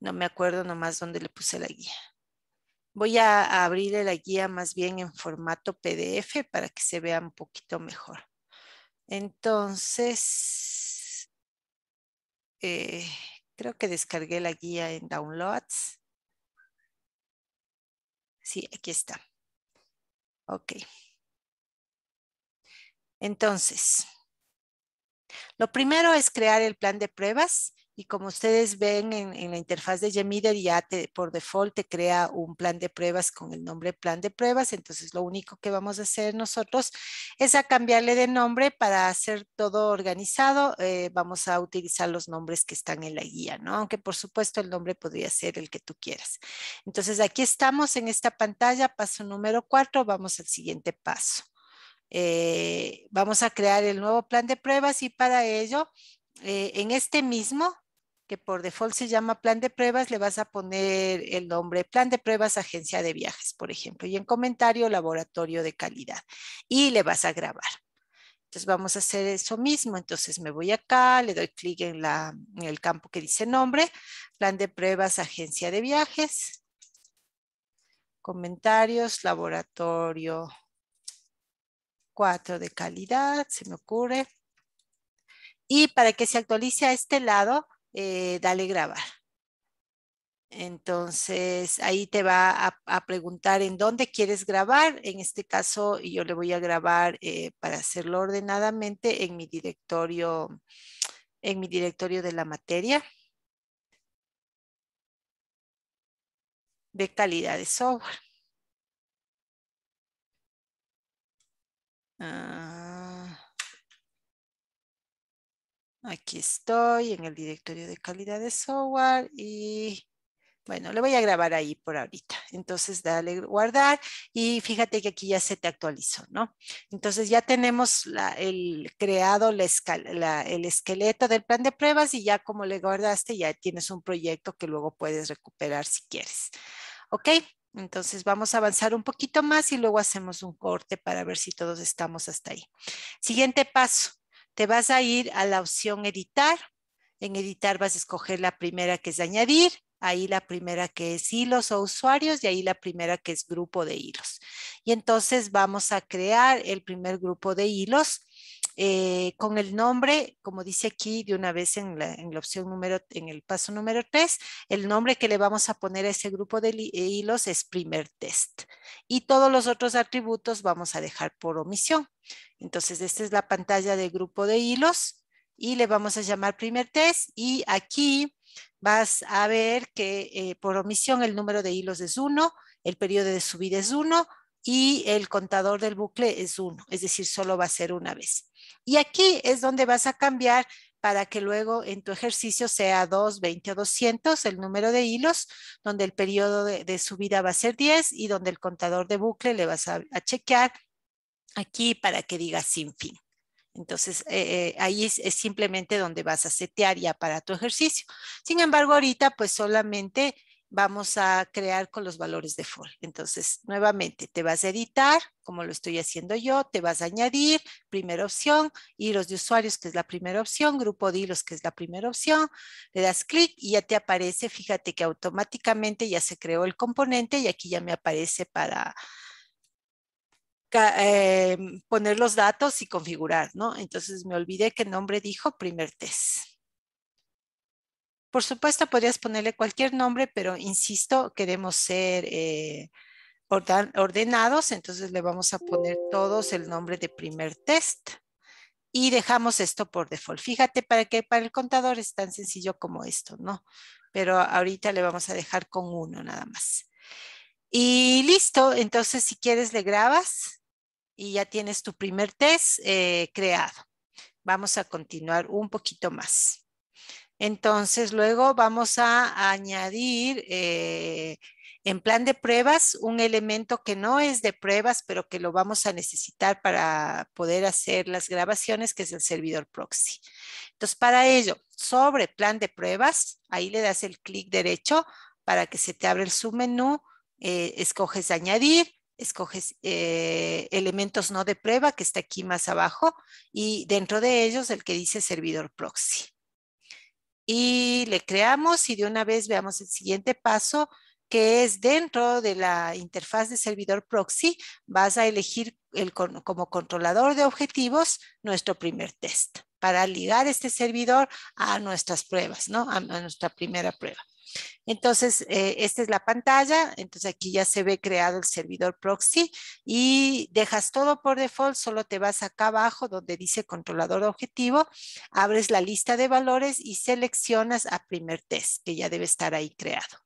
[SPEAKER 1] No me acuerdo nomás dónde le puse la guía. Voy a abrir la guía más bien en formato PDF para que se vea un poquito mejor. Entonces, eh, creo que descargué la guía en Downloads. Sí, aquí está. Ok. Entonces, lo primero es crear el plan de pruebas y como ustedes ven en, la interfaz de Gmeter, ya te, por default te crea un plan de pruebas con el nombre plan de pruebas. Entonces lo único que vamos a hacer nosotros es a cambiarle de nombre para hacer todo organizado. Eh, vamos a utilizar los nombres que están en la guía, ¿no? Aunque por supuesto el nombre podría ser el que tú quieras. Entonces aquí estamos en esta pantalla, paso número 4, vamos al siguiente paso. Eh, vamos a crear el nuevo plan de pruebas y para ello eh, en este mismo que por default se llama plan de pruebas, le vas a poner el nombre plan de pruebas agencia de viajes, por ejemplo, y en comentario laboratorio de calidad y le vas a grabar. Entonces vamos a hacer eso mismo. Entonces me voy acá, le doy clic en, en el campo que dice nombre, plan de pruebas agencia de viajes, comentarios laboratorio 4 de calidad, se me ocurre. Y para que se actualice a este lado, eh, dale grabar. Entonces ahí te va a, preguntar en dónde quieres grabar. En este caso yo le voy a grabar eh, para hacerlo ordenadamente en mi directorio, en mi directorio de la materia. de calidad de software. ah Aquí estoy en el directorio de calidad de software y bueno, le voy a grabar ahí por ahorita. Entonces, dale guardar y fíjate que aquí ya se te actualizó, ¿no? Entonces, ya tenemos el creado el esqueleto del plan de pruebas y ya como le guardaste, ya tienes un proyecto que luego puedes recuperar si quieres. ¿Ok? Entonces vamos a avanzar un poquito más y luego hacemos un corte para ver si todos estamos hasta ahí. Siguiente paso, te vas a ir a la opción editar. En editar vas a escoger la primera que es añadir, ahí la primera que es hilos o usuarios y ahí la primera que es grupo de hilos. Y entonces vamos a crear el primer grupo de hilos eh, con el nombre, como dice aquí de una vez en la, opción número, en el paso número 3, el nombre que le vamos a poner a ese grupo de hilos es primer test. Y todos los otros atributos vamos a dejar por omisión. Entonces, esta es la pantalla del grupo de hilos y le vamos a llamar primer test y aquí vas a ver que eh, por omisión el número de hilos es 1, el periodo de subida es 1 y el contador del bucle es 1, es decir, solo va a ser una vez. Y aquí es donde vas a cambiar para que luego en tu ejercicio sea 2, 20 o 200 el número de hilos, donde el periodo de, subida va a ser 10 y donde el contador de bucle le vas a, chequear aquí para que diga sin fin. Entonces, eh, eh, ahí es, simplemente donde vas a setear ya para tu ejercicio. Sin embargo, ahorita pues solamente vamos a crear con los valores de Entonces, nuevamente, te vas a editar, como lo estoy haciendo yo, te vas a añadir, primera opción, hilos de usuarios, que es la primera opción, grupo de hilos, que es la primera opción, le das clic y ya te aparece, fíjate que automáticamente ya se creó el componente y aquí ya me aparece para eh, poner los datos y configurar, ¿no? Entonces, me olvidé que nombre dijo primer test. Por supuesto, podrías ponerle cualquier nombre, pero insisto, queremos ser eh, ordenados, entonces le vamos a poner todos el nombre de primer test y dejamos esto por default. Fíjate para que para el contador es tan sencillo como esto, ¿no? Pero ahorita le vamos a dejar con uno nada más. Y listo, entonces si quieres le grabas y ya tienes tu primer test eh, creado. Vamos a continuar un poquito más. Entonces, luego vamos a añadir eh, en plan de pruebas un elemento que no es de pruebas, pero que lo vamos a necesitar para poder hacer las grabaciones, que es el servidor proxy. Entonces, para ello, sobre plan de pruebas, ahí le das el clic derecho para que se te abra el submenú, eh, escoges añadir, escoges eh, elementos no de prueba que está aquí más abajo y dentro de ellos el que dice servidor proxy y le creamos y de una vez veamos el siguiente paso que es dentro de la interfaz de servidor proxy, vas a elegir como controlador de objetivos nuestro primer test para ligar este servidor a nuestras pruebas, ¿no? A, nuestra primera prueba. Entonces, eh, esta es la pantalla. Entonces, aquí ya se ve creado el servidor proxy y dejas todo por default. Solo te vas acá abajo donde dice controlador objetivo, abres la lista de valores y seleccionas a primer test, que ya debe estar ahí creado.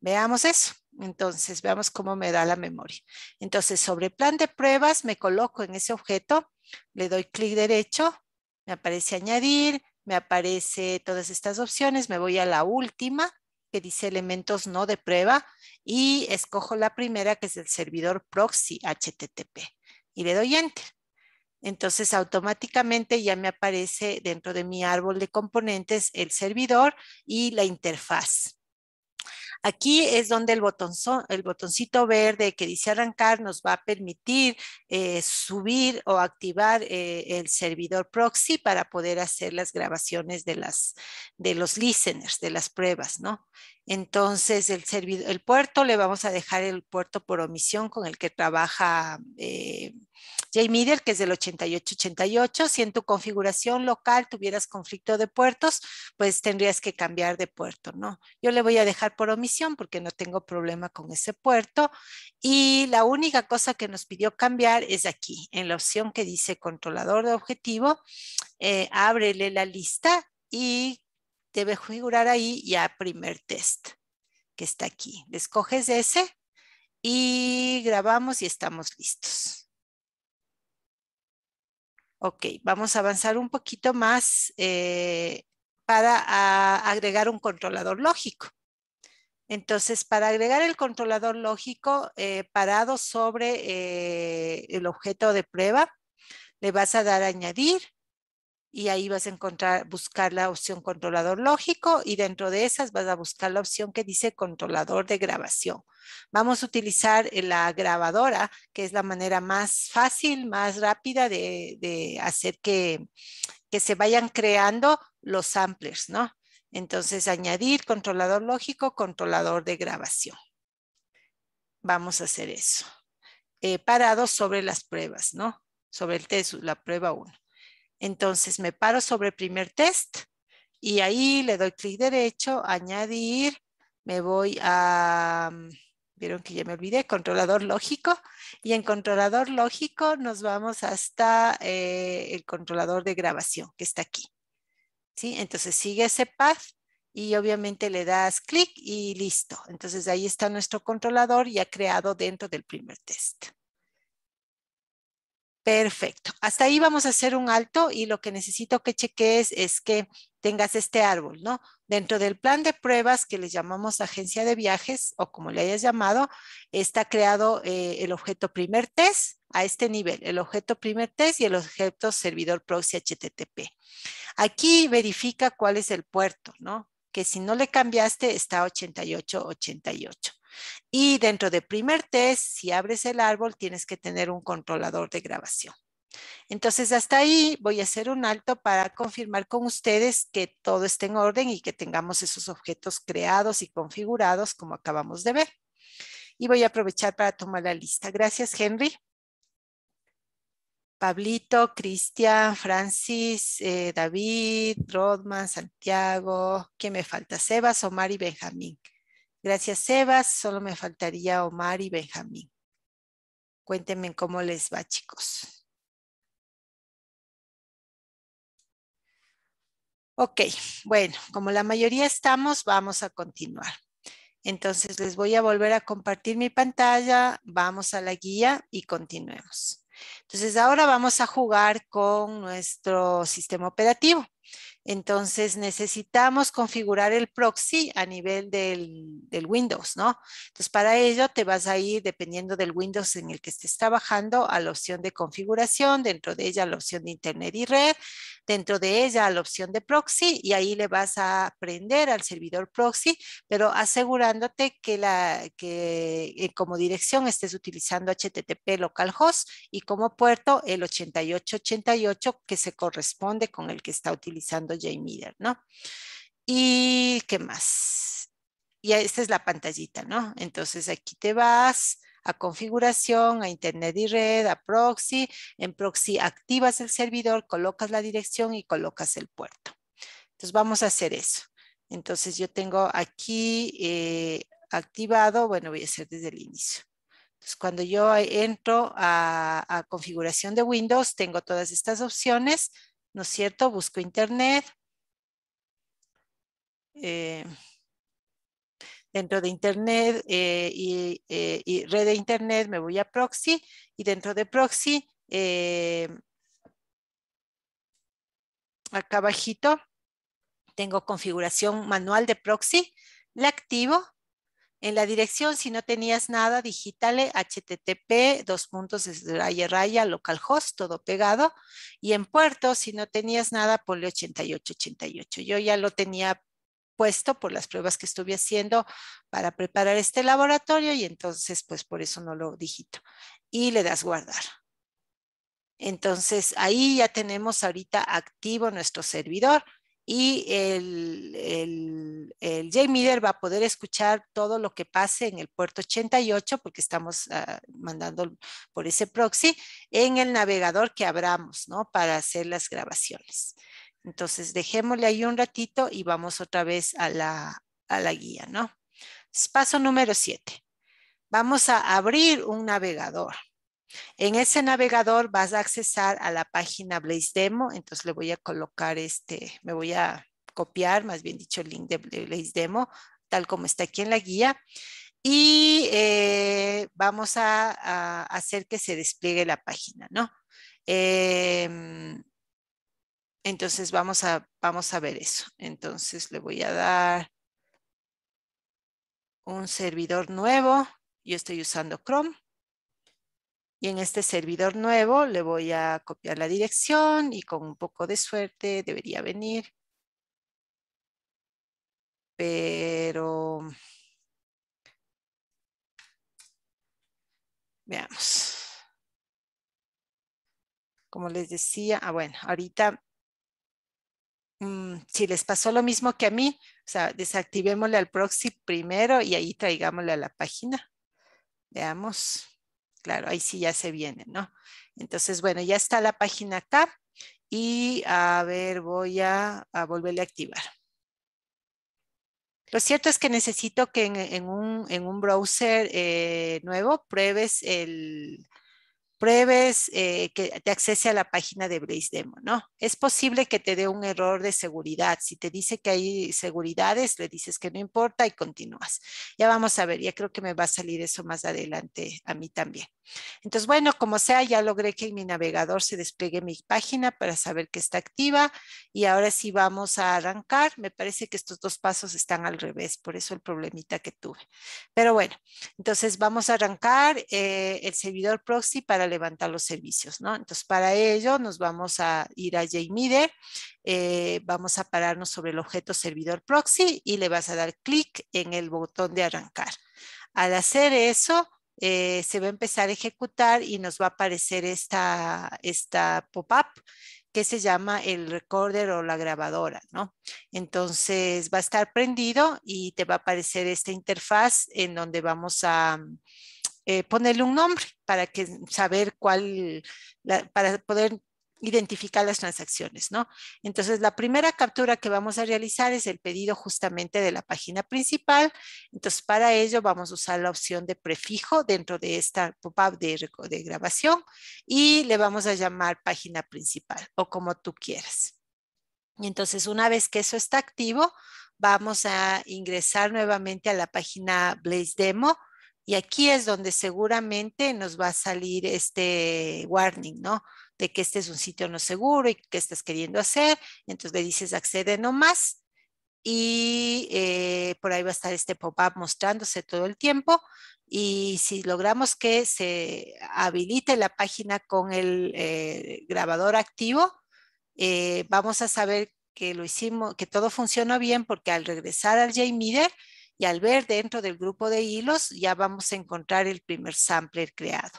[SPEAKER 1] Veamos eso. Entonces, veamos cómo me da la memoria. Entonces, sobre plan de pruebas, me coloco en ese objeto, le doy clic derecho, me aparece añadir, me aparece todas estas opciones, me voy a la última que dice elementos no de prueba y escojo la primera que es el servidor proxy HTTP y le doy enter. Entonces automáticamente ya me aparece dentro de mi árbol de componentes el servidor y la interfaz. Aquí es donde el, el botoncito verde que dice arrancar nos va a permitir eh, subir o activar eh, el servidor proxy para poder hacer las grabaciones de, de los listeners, de las pruebas, ¿no? Entonces, el, puerto, le vamos a dejar el puerto por omisión con el que trabaja eh, Middle que es del 8888. Si en tu configuración local tuvieras conflicto de puertos, pues tendrías que cambiar de puerto, ¿no? Yo le voy a dejar por omisión porque no tengo problema con ese puerto. Y la única cosa que nos pidió cambiar es aquí, en la opción que dice controlador de objetivo, eh, ábrele la lista y debe figurar ahí ya primer test, que está aquí. escoges ese y grabamos y estamos listos. Ok, vamos a avanzar un poquito más eh, para agregar un controlador lógico. Entonces, para agregar el controlador lógico eh, parado sobre eh, el objeto de prueba, le vas a dar añadir y ahí vas a encontrar, buscar la opción controlador lógico y dentro de esas vas a buscar la opción que dice controlador de grabación. Vamos a utilizar eh, la grabadora, que es la manera más fácil, más rápida de, hacer que, que se vayan creando los samplers, ¿no? Entonces, añadir controlador lógico, controlador de grabación. Vamos a hacer eso. Eh, parados sobre las pruebas, ¿no? Sobre el test, la prueba 1. Entonces me paro sobre el primer test y ahí le doy clic derecho, añadir, me voy a, mm, vieron que ya me olvidé, controlador lógico. Y en controlador lógico nos vamos hasta eh, el controlador de grabación que está aquí. ¿Sí? Entonces sigue ese path y obviamente le das clic y listo. Entonces ahí está nuestro controlador ya creado dentro del primer test. Perfecto. Hasta ahí vamos a hacer un alto y lo que necesito que cheques es que tengas este árbol, ¿no? Dentro del plan de pruebas que les llamamos agencia de viajes o como le hayas llamado, está creado eh, el objeto primer test a este nivel, el objeto primer test y el objeto servidor proxy HTTP. Aquí verifica cuál es el puerto, ¿no? Que si no le cambiaste está 8888. Y dentro de primer test, si abres el árbol, tienes que tener un controlador de grabación. Entonces, hasta ahí voy a hacer un alto para confirmar con ustedes que todo está en orden y que tengamos esos objetos creados y configurados como acabamos de ver. Y voy a aprovechar para tomar la lista. Gracias, Henry. Pablito, Cristian, Francis, eh, David, Rodman, Santiago. ¿Qué me falta? Sebas, Omar y Benjamín. Gracias, Sebas. Solo me faltaría Omar y Benjamín. Cuéntenme cómo les va, chicos. Ok, bueno, como la mayoría estamos, vamos a continuar. Entonces les voy a volver a compartir mi pantalla, vamos a la guía y continuemos. Entonces ahora vamos a jugar con nuestro sistema operativo. Entonces necesitamos configurar el proxy a nivel del, Windows, ¿no? Entonces para ello te vas a ir, dependiendo del Windows en el que estés trabajando, a la opción de configuración, dentro de ella a la opción de Internet y red, dentro de ella a la opción de proxy y ahí le vas a prender al servidor proxy, pero asegurándote que, la, que eh, como dirección estés utilizando HTTP localhost y como puerto el 8888 que se corresponde con el que está utilizando JMeter, ¿no? ¿Y qué más? Y esta es la pantallita, ¿no? Entonces aquí te vas a configuración, a internet y red, a proxy. En proxy activas el servidor, colocas la dirección y colocas el puerto. Entonces vamos a hacer eso. Entonces yo tengo aquí eh, activado, bueno voy a hacer desde el inicio. Entonces cuando yo entro a configuración de Windows tengo todas estas opciones ¿no es cierto? Busco internet. Eh, dentro de internet eh, y, eh, y, red de internet me voy a proxy y dentro de proxy acá abajito tengo configuración manual de proxy, la activo en la dirección, si no tenías nada, digítale http, dos puntos, raya, raya, localhost, todo pegado. Y en puerto, si no tenías nada, ponle 8888. Yo ya lo tenía puesto por las pruebas que estuve haciendo para preparar este laboratorio y entonces, pues por eso no lo digito. Y le das guardar. Entonces, ahí ya tenemos ahorita activo nuestro servidor y el, el, J-Meter va a poder escuchar todo lo que pase en el puerto 88 porque estamos ah, mandando por ese proxy en el navegador que abramos, ¿no? Para hacer las grabaciones. Entonces, dejémosle ahí un ratito y vamos otra vez a la, a la guía, ¿no? Paso número 7. Vamos a abrir un navegador. En ese navegador vas a accesar a la página Blaze Demo, entonces le voy a colocar este, me voy a copiar, más bien dicho, el link de Blaze Demo, tal como está aquí en la guía. Y eh, vamos a, hacer que se despliegue la página, ¿no? Em, entonces vamos vamos a ver eso. Entonces le voy a dar un servidor nuevo. Yo estoy usando Chrome. Y en este servidor nuevo le voy a copiar la dirección y con un poco de suerte debería venir. Pero... Veamos. Como les decía, ah, bueno, ahorita mm, si les pasó lo mismo que a mí, o sea, desactivémosle al proxy primero y ahí traigámosle a la página. Veamos claro, ahí sí ya se viene, ¿no? Entonces, bueno, ya está la página acá. y a ver, voy a, volverle a activar. Lo cierto es que necesito que en, un, en un, browser eh, nuevo pruebes el, pruebes eh, que te accese a la página de Blaze Demo, ¿no? Es posible que te dé un error de seguridad. Si te dice que hay seguridades, le dices que no importa y continúas. Ya vamos a ver, ya creo que me va a salir eso más adelante a mí también. Entonces, bueno, como sea, ya logré que en mi navegador se despegue mi página para saber que está activa y ahora sí vamos a arrancar. Me parece que estos dos pasos están al revés, por eso el problemita que tuve. Pero bueno, entonces vamos a arrancar eh, el servidor proxy para levantar los servicios, ¿no? Entonces, para ello nos vamos a ir a JMide, eh, vamos a pararnos sobre el objeto servidor proxy y le vas a dar clic en el botón de arrancar. Al hacer eso, eh, se va a empezar a ejecutar y nos va a aparecer esta, esta pop-up que se llama el recorder o la grabadora, ¿no? Entonces va a estar prendido y te va a aparecer esta interfaz en donde vamos a, eh, ponerle un nombre para que saber cuál, para poder identificar las transacciones, ¿no? Entonces, la primera captura que vamos a realizar es el pedido justamente de la página principal. Entonces, para ello vamos a usar la opción de prefijo dentro de esta pop-up de, de grabación y le vamos a llamar página principal o como tú quieras. Y entonces, una vez que eso está activo, vamos a ingresar nuevamente a la página Blaze Demo y aquí es donde seguramente nos va a salir este warning, ¿no? De que este es un sitio no seguro y que estás queriendo hacer. Entonces le dices accede nomás y eh, por ahí va a estar este pop-up mostrándose todo el tiempo. Y si logramos que se habilite la página con el eh, grabador activo, eh, vamos a saber que lo hicimos, que todo funcionó bien porque al regresar al JMeter y al ver dentro del grupo de hilos, ya vamos a encontrar el primer sampler creado,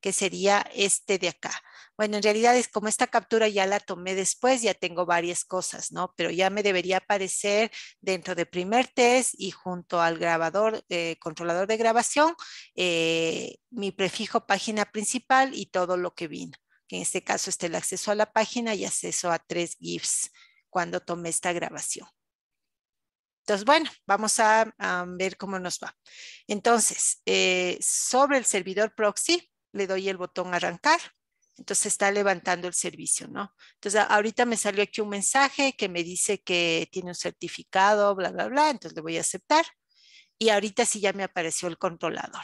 [SPEAKER 1] que sería este de acá. Bueno, en realidad es como esta captura ya la tomé después, ya tengo varias cosas, ¿no? Pero ya me debería aparecer dentro de primer test y junto al grabador, eh, controlador de grabación, eh, mi prefijo página principal y todo lo que vino. Que en este caso está el acceso a la página y acceso a tres GIFs cuando tomé esta grabación. Entonces, bueno, vamos a, ver cómo nos va. Entonces, eh, sobre el servidor proxy, le doy el botón arrancar. Entonces está levantando el servicio, ¿no? Entonces ahorita me salió aquí un mensaje que me dice que tiene un certificado, bla, bla, bla. Entonces le voy a aceptar. Y ahorita sí ya me apareció el controlador.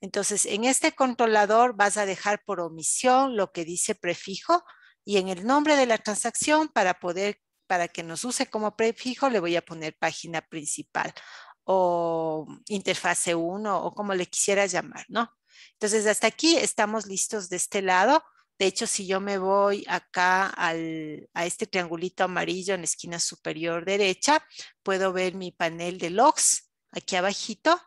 [SPEAKER 1] Entonces en este controlador vas a dejar por omisión lo que dice prefijo y en el nombre de la transacción para poder para que nos use como prefijo, le voy a poner página principal o interfase 1 o como le quisieras llamar, ¿no? Entonces, hasta aquí estamos listos de este lado. De hecho, si yo me voy acá al, a este triangulito amarillo en la esquina superior derecha, puedo ver mi panel de logs aquí abajito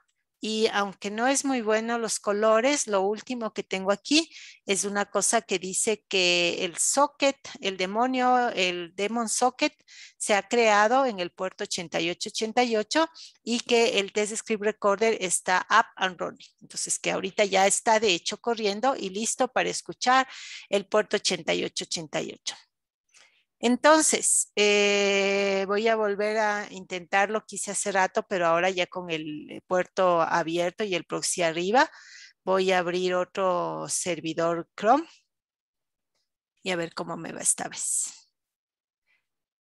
[SPEAKER 1] y aunque no es muy bueno los colores, lo último que tengo aquí es una cosa que dice que el socket, el demonio, el demon socket se ha creado en el puerto 8888 y que el test script recorder está up and running. Entonces que ahorita ya está de hecho corriendo y listo para escuchar el puerto 8888. Entonces, eh, voy a volver a intentarlo, quise hace rato, pero ahora ya con el eh, puerto abierto y el proxy arriba, voy a abrir otro servidor Chrome y a ver cómo me va esta vez.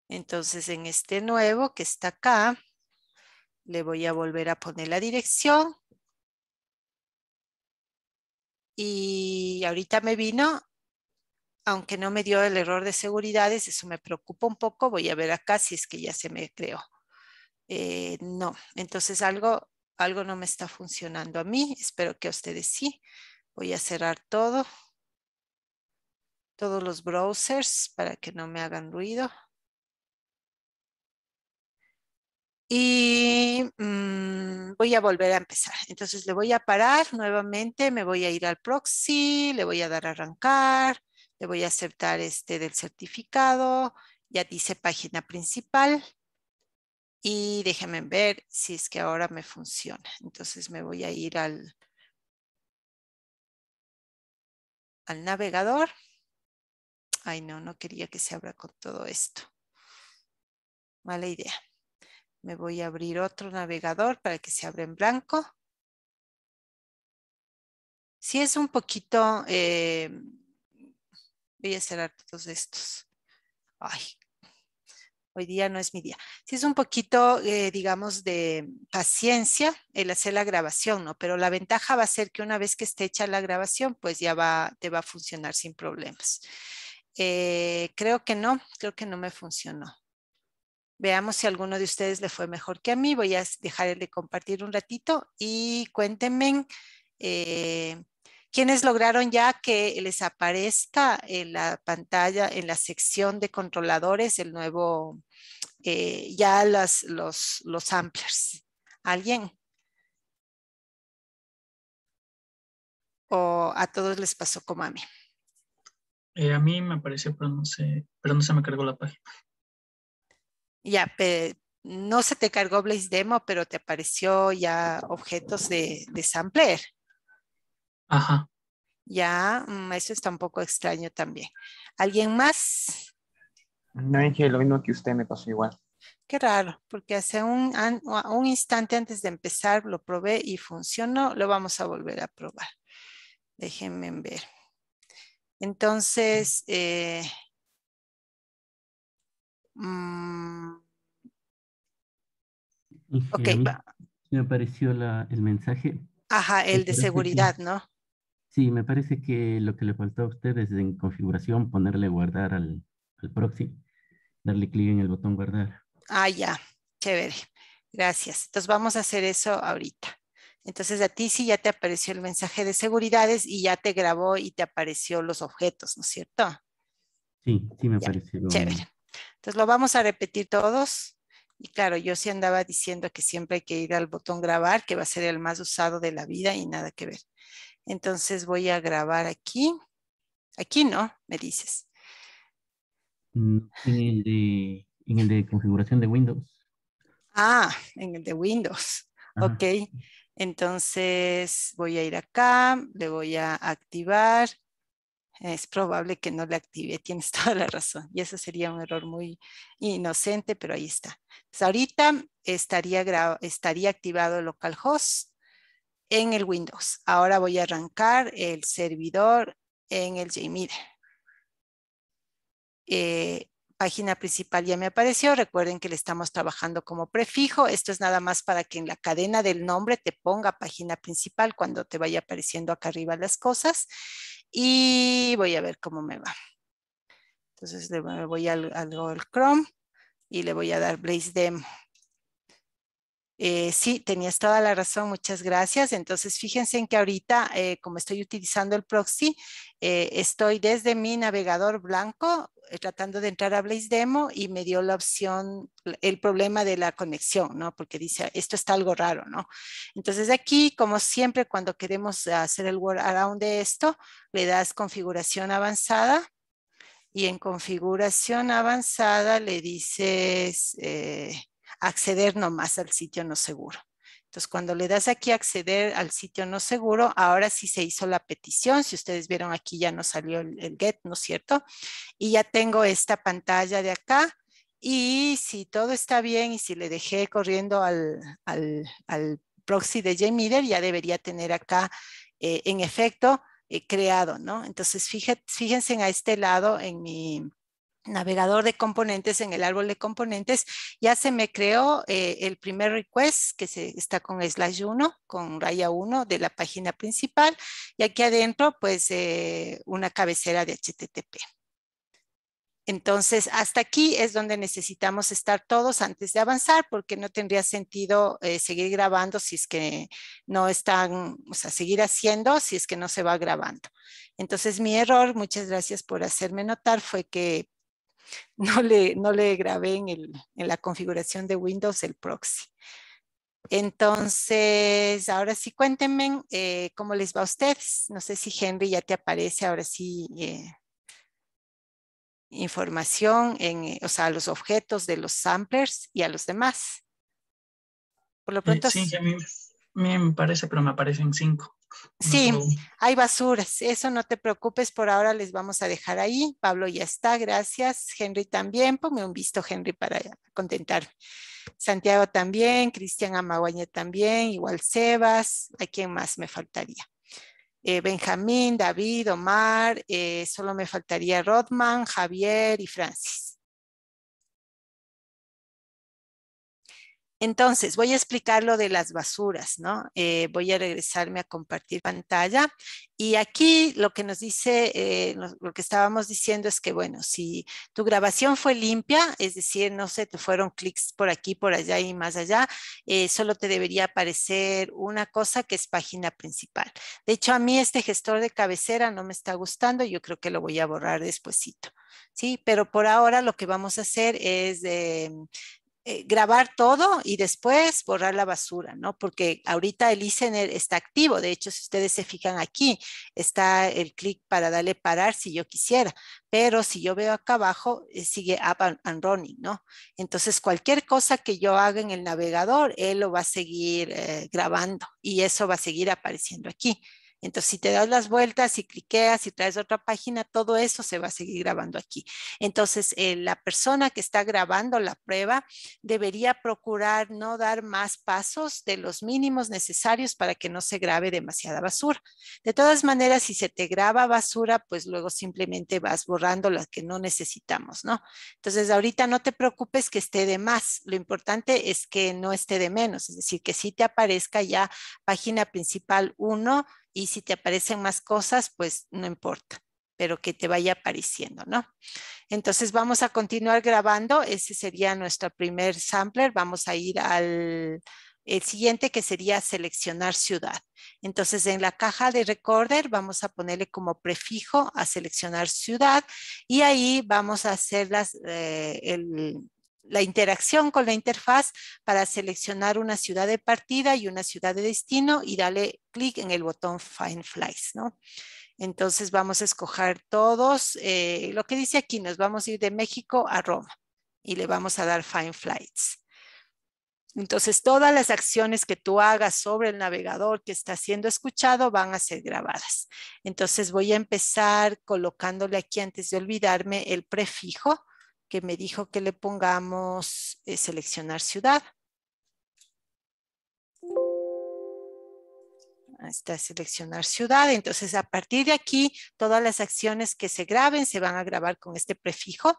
[SPEAKER 1] Entonces, en este nuevo que está acá, le voy a volver a poner la dirección. Y ahorita me vino aunque no me dio el error de seguridades, eso me preocupa un poco, voy a ver acá si es que ya se me creó. Eh, no, entonces algo, algo no me está funcionando a mí, espero que a ustedes sí. Voy a cerrar todo, todos los browsers para que no me hagan ruido. y mm, voy a volver a empezar. Entonces le voy a parar nuevamente, me voy a ir al proxy, le voy a dar a arrancar, le voy a aceptar este del certificado, ya dice página principal y déjenme ver si es que ahora me funciona. Entonces me voy a ir al, navegador. Ay, no, no quería que se abra con todo esto. Mala idea. Me voy a abrir otro navegador para que se abra en blanco. Si es un poquito... Eh, voy a cerrar todos estos. Ay, hoy día no es mi día. si es un poquito, eh, digamos, de paciencia el hacer la grabación, ¿no? Pero la ventaja va a ser que una vez que esté hecha la grabación, pues ya va, te va a funcionar sin problemas. Eh, creo que no, creo que no me funcionó. Veamos si alguno de ustedes le fue mejor que a mí. Voy a dejar de compartir un ratito y cuéntenme eh, quienes lograron ya que les aparezca en la pantalla, en la sección de controladores, el nuevo, eh, ya las, los, los samplers. ¿Alguien? ¿O a todos les pasó como a mí?
[SPEAKER 2] Eh, a mí me apareció, pero no, pero no se me cargó la página.
[SPEAKER 1] Ya, no se te cargó Blaze Demo, pero te apareció ya objetos de, de sampler. Ajá. Ya, mm, eso está un poco extraño también. ¿Alguien más?
[SPEAKER 2] No, Ángel, lo mismo que usted me pasó igual.
[SPEAKER 1] Qué raro, porque hace un, instante antes de empezar lo probé y funcionó. Lo vamos a volver a probar. Déjenme ver. Entonces, eh, mm,
[SPEAKER 2] Me apareció el mensaje.
[SPEAKER 1] Ajá, el de seguridad, ¿no?
[SPEAKER 2] Sí, me parece que lo que le faltó a usted es en configuración ponerle guardar al, al proxy, darle clic en el botón guardar.
[SPEAKER 1] Ah, ya, chévere. Gracias. Entonces vamos a hacer eso ahorita. Entonces a ti sí ya te apareció el mensaje de seguridades y ya te grabó y te apareció los objetos, ¿no es cierto?
[SPEAKER 2] Sí, sí me apareció. Chévere.
[SPEAKER 1] Entonces lo vamos a repetir todos. Y claro, yo sí andaba diciendo que siempre hay que ir al botón grabar, que va a ser el más usado de la vida y nada que ver. Entonces voy a grabar aquí. Aquí no, me dices.
[SPEAKER 2] En el de, configuración de Windows.
[SPEAKER 1] Ah, en el de Windows. Ok. Entonces voy a ir acá, le voy a activar. Es probable que no le active, tienes toda la razón. Y eso sería un error muy inocente, pero ahí está. Pues ahorita estaría activado localhost en el Windows. Ahora voy a arrancar el servidor en el JMeter. Eh, página principal ya me apareció. Recuerden que le estamos trabajando como prefijo. Esto es nada más para que en la cadena del nombre te ponga página principal cuando te vaya apareciendo acá arriba las cosas. Y voy a ver cómo me va. Entonces le voy al, al Chrome y le voy a dar Blaze Demo. Eh, sí, tenías toda la razón, muchas gracias. Entonces, fíjense en que ahorita, eh, como estoy utilizando el proxy, eh, estoy desde mi navegador blanco tratando de entrar a Blaze Demo y me dio la opción, el problema de la conexión, ¿no? Porque dice, ah, esto está algo raro, ¿no? Entonces aquí, como siempre, cuando queremos hacer el workaround de esto, le das configuración avanzada y en configuración avanzada le dices acceder nomás al sitio no seguro. Entonces, cuando le das aquí acceder al sitio no seguro, ahora sí se hizo la petición. Si ustedes vieron aquí ya no salió el, GET, ¿no es cierto? Y ya tengo esta pantalla de acá. Y si todo está bien y si le dejé corriendo al, proxy de JMeter, ya debería tener acá, eh, en efecto, eh, creado, ¿no? Entonces, fíjense a este lado en mi, navegador de componentes, en el árbol de componentes, ya se me creó eh, el primer request que se, está con slash 1, con raya 1 de la página principal y aquí adentro pues eh, una cabecera de HTTP. Entonces, hasta aquí es donde necesitamos estar todos antes de avanzar, porque no tendría sentido eh, seguir grabando si es que no están, o sea, seguir haciendo si es que no se va grabando. Entonces, mi error, muchas gracias por hacerme notar, fue que no le, grabé en, el, la configuración de Windows el proxy. Entonces, ahora sí cuéntenme eh, cómo les va a ustedes. No sé si Henry ya te aparece ahora sí eh, información, en, eh, o sea, a los objetos de los samplers y a los demás. Por lo pronto. Sí,
[SPEAKER 2] me parece, pero me aparecen cinco.
[SPEAKER 1] Sí, hay basuras, eso no te preocupes, por ahora les vamos a dejar ahí. Pablo ya está, gracias. Henry también, ponme un visto Henry para contentarme. Santiago también, Cristian Amaguaña también, igual Sebas, ¿a quién más me faltaría? Eh, Benjamín, David, Omar, eh, solo me faltaría Rodman, Javier y Francis. Entonces, voy a explicar lo de las basuras, ¿no? Eh, voy a regresarme a compartir pantalla. Y aquí lo que nos dice, eh, lo que estábamos diciendo es que, bueno, si tu grabación fue limpia, es decir, no sé, te fueron clics por aquí, por allá y más allá, eh, solo te debería aparecer una cosa que es página principal. De hecho, a mí este gestor de cabecera no me está gustando, yo creo que lo voy a borrar despuesito. Sí, pero por ahora lo que vamos a hacer es eh, grabar todo y después borrar la basura, ¿no? Porque ahorita el listener está activo. De hecho, si ustedes se fijan aquí, está el clic para darle parar si yo quisiera. Pero si yo veo acá abajo, eh, sigue up and, running, ¿no? Entonces, cualquier cosa que yo haga en el navegador, él lo va a seguir eh, grabando y eso va a seguir apareciendo aquí. Entonces, si te das las vueltas, y cliqueas, y traes otra página, todo eso se va a seguir grabando aquí. Entonces, eh, la persona que está grabando la prueba debería procurar no dar más pasos de los mínimos necesarios para que no se grabe demasiada basura. De todas maneras, si se te graba basura, pues luego simplemente vas borrando las que no necesitamos, ¿no? Entonces, ahorita no te preocupes que esté de más. Lo importante es que no esté de menos, es decir, que si te aparezca ya página principal 1, y si te aparecen más cosas, pues no importa, pero que te vaya apareciendo, ¿no? Entonces vamos a continuar grabando, ese sería nuestro primer sampler, vamos a ir al siguiente que sería seleccionar ciudad. Entonces en la caja de recorder vamos a ponerle como prefijo a seleccionar ciudad y ahí vamos a hacer las, eh, el, la interacción con la interfaz para seleccionar una ciudad de partida y una ciudad de destino y darle clic en el botón Find Flights, ¿no? Entonces vamos a escoger todos, eh, lo que dice aquí, nos vamos a ir de México a Roma y le vamos a dar Find Flights. Entonces todas las acciones que tú hagas sobre el navegador que está siendo escuchado van a ser grabadas. Entonces voy a empezar colocándole aquí antes de olvidarme el prefijo que me dijo que le pongamos eh, seleccionar ciudad. Está seleccionar ciudad. Entonces, a partir de aquí, todas las acciones que se graben se van a grabar con este prefijo.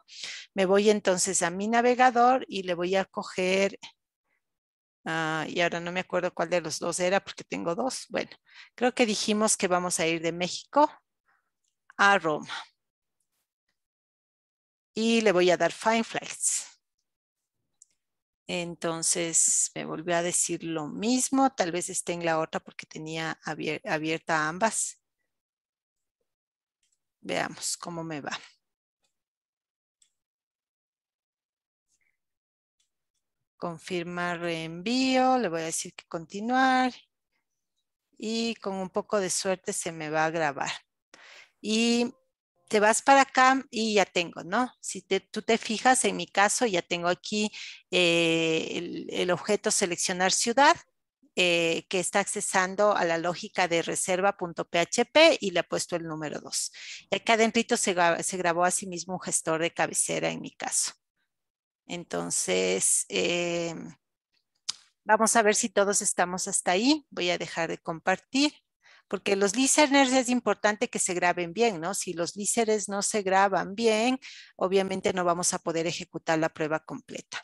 [SPEAKER 1] Me voy entonces a mi navegador y le voy a coger, ah, y ahora no me acuerdo cuál de los dos era porque tengo dos. Bueno, creo que dijimos que vamos a ir de México a Roma y le voy a dar fine Flights. Entonces me volví a decir lo mismo, tal vez esté en la otra porque tenía abierta ambas. Veamos cómo me va. Confirmar reenvío, le voy a decir que continuar y con un poco de suerte se me va a grabar. Y te vas para acá y ya tengo, ¿no? Si tú te fijas, en mi caso ya tengo aquí eh, el, objeto seleccionar ciudad, eh, que está accesando a la lógica de reserva.php y le he puesto el número 2. Y acá adentro se, grabó a sí mismo un gestor de cabecera en mi caso. Entonces, eh, vamos a ver si todos estamos hasta ahí. Voy a dejar de compartir porque los listeners es importante que se graben bien, ¿no? Si los listeners no se graban bien, obviamente no vamos a poder ejecutar la prueba completa.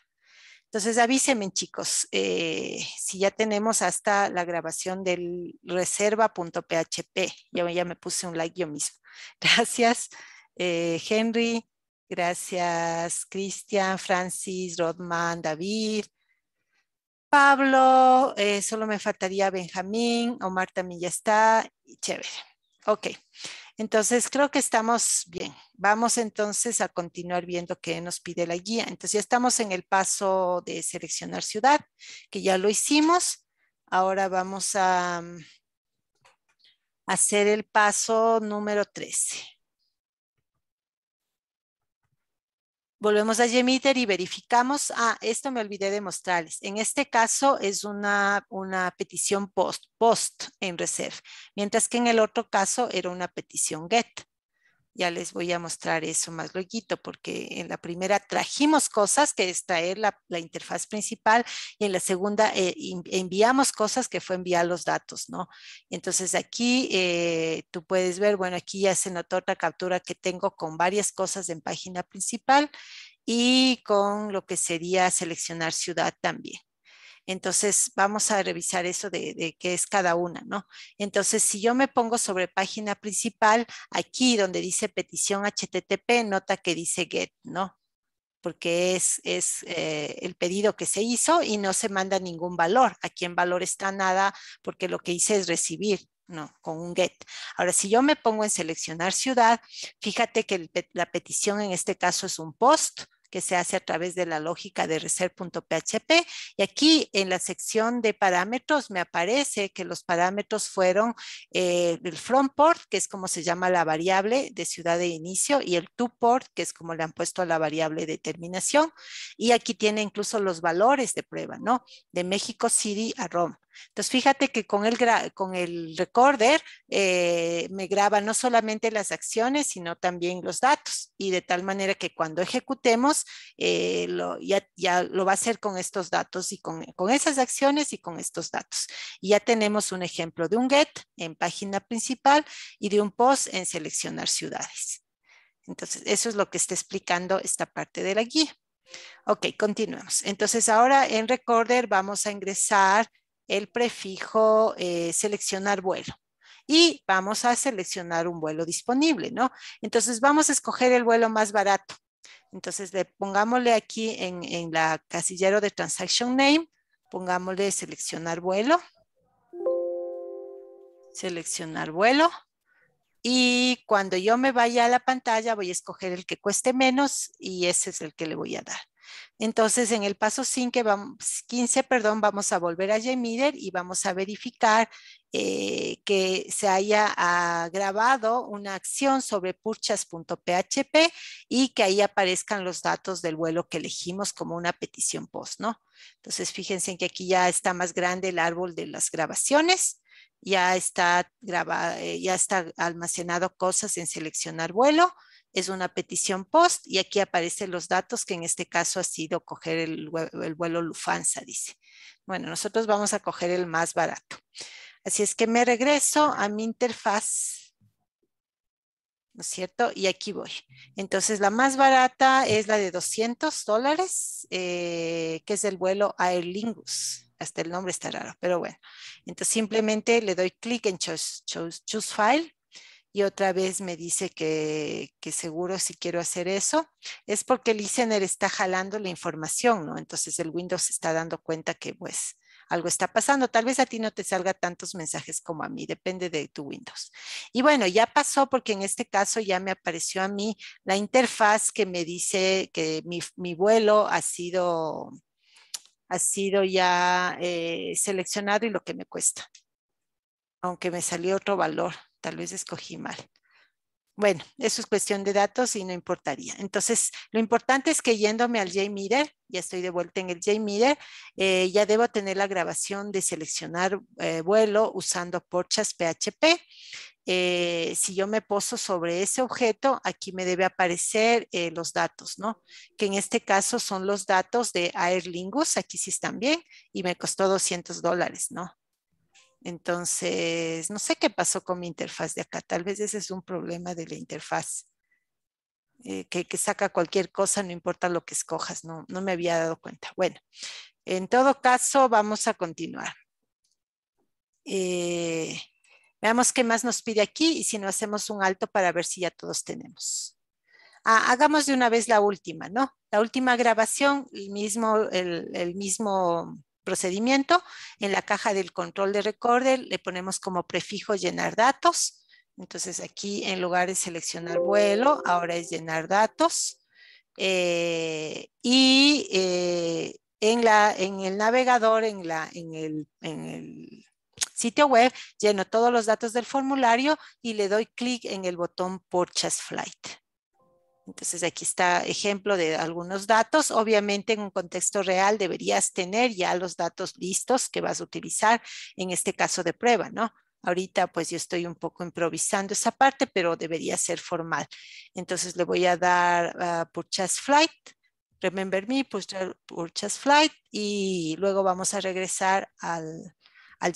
[SPEAKER 1] Entonces avísenme chicos, eh, si ya tenemos hasta la grabación del reserva.php, ya, ya me puse un like yo mismo. Gracias eh, Henry, gracias Cristian, Francis, Rodman, David, Pablo, eh, solo me faltaría Benjamín, Omar también ya está, chévere. Ok, entonces creo que estamos bien. Vamos entonces a continuar viendo qué nos pide la guía. Entonces ya estamos en el paso de seleccionar ciudad, que ya lo hicimos. Ahora vamos a mm, hacer el paso número 13. Volvemos a gemeter y verificamos, ah, esto me olvidé de mostrarles. En este caso es una, una petición post, post en reserve, mientras que en el otro caso era una petición get. Ya les voy a mostrar eso más luego, porque en la primera trajimos cosas, que es traer la interfaz principal, y en la segunda eh, enviamos cosas, que fue enviar los datos, ¿no? Entonces aquí eh, tú puedes ver, bueno, aquí ya se notó otra captura que tengo con varias cosas en página principal y con lo que sería seleccionar ciudad también. Entonces, vamos a revisar eso de, qué es cada una, ¿no? Entonces, si yo me pongo sobre página principal, aquí donde dice petición HTTP, nota que dice GET, ¿no? porque es, eh, el pedido que se hizo y no se manda ningún valor. Aquí en valor está nada porque lo que hice es recibir, no, con un get. Ahora, si yo me pongo en seleccionar ciudad, fíjate que la petición en este caso es un post, que se hace a través de la lógica de reserve.php. Y aquí en la sección de parámetros me aparece que los parámetros fueron eh, el front port, que es como se llama la variable de ciudad de inicio, y el to port, que es como le han puesto a la variable de terminación. Y aquí tiene incluso los valores de prueba, ¿no? De México City a Roma. Entonces, fíjate que con el, con el recorder eh, me graba no solamente las acciones, sino también los datos. Y de tal manera que cuando ejecutemos, eh, ya, ya, lo va a hacer con estos datos y con, con esas acciones y con estos datos. Y ya tenemos un ejemplo de un get en página principal y de un post en seleccionar ciudades. Entonces, eso es lo que está explicando esta parte de la guía. Ok, continuemos. Entonces, ahora en Recorder vamos a ingresar el prefijo eh, seleccionar vuelo y vamos a seleccionar un vuelo disponible, ¿no? Entonces vamos a escoger el vuelo más barato. Entonces le pongámosle aquí en, en la casillero de Transaction Name, pongámosle seleccionar vuelo, seleccionar vuelo y cuando yo me vaya a la pantalla voy a escoger el que cueste menos y ese es el que le voy a dar. Entonces, en el paso 15, perdón, vamos a volver a JMeter y vamos a verificar eh, que se haya grabado una acción sobre purchas.php y que ahí aparezcan los datos del vuelo que elegimos como una petición post, ¿no? Entonces, fíjense que aquí ya está más grande el árbol de las grabaciones. Ya está, grabado, eh, ya está almacenado cosas en seleccionar vuelo es una petición post y aquí aparecen los datos que en este caso ha sido coger el, vuelo Lufanza, dice. Bueno, nosotros vamos a coger el más barato. Así es que me regreso a mi interfaz, ¿no es cierto? Y aquí voy. Entonces, la más barata es la de 200 dólares, eh, que es el vuelo Aer Lingus. Hasta el nombre está raro, pero bueno. Entonces, simplemente le doy clic en choose, choose File y otra vez me dice que, seguro si quiero hacer eso, es porque el listener está jalando la información, ¿no? Entonces el Windows está dando cuenta que pues algo está pasando. Tal vez a ti no te salga tantos mensajes como a mí, depende de tu Windows. Y bueno, ya pasó porque en este caso ya me apareció a mí la interfaz que me dice que mi, vuelo ha sido, ha sido ya eh, seleccionado y lo que me cuesta, aunque me salió otro valor tal vez escogí mal. Bueno, eso es cuestión de datos y no importaría. Entonces, lo importante es que yéndome al JMeter, ya estoy de vuelta en el JMeter, eh, ya debo tener la grabación de seleccionar eh, vuelo usando porchas PHP. Eh, si yo me poso sobre ese objeto, aquí me debe aparecer los datos, ¿no? Que en este caso son los datos de Aer Lingus, aquí sí están bien, y me costó 200 dólares, ¿no? Entonces, no sé qué pasó con mi interfaz de acá. Tal vez ese es un problema de la interfaz. Eh, que, saca cualquier cosa, no importa lo que escojas, no, me había dado cuenta. Bueno, en todo caso, vamos a continuar. Eh, veamos qué más nos pide aquí y si no hacemos un alto para ver si ya todos tenemos. Ah, hagamos de una vez la última, ¿no? La última grabación, el mismo, el mismo procedimiento. En la caja del control de recorder le ponemos como prefijo llenar datos. Entonces aquí en lugar de seleccionar vuelo, ahora es llenar datos. Eh, y eh, en, el navegador, en, la, en, el, en el sitio web, lleno todos los datos del formulario y le doy clic en el botón Purchase Flight. Entonces aquí está ejemplo de algunos datos. Obviamente en un contexto real deberías tener ya los datos listos que vas a utilizar en este caso de prueba, ¿no? Ahorita pues yo estoy un poco improvisando esa parte, pero debería ser formal. Entonces le voy a dar uh, purchase flight, remember me, purchase flight y luego vamos a regresar al, al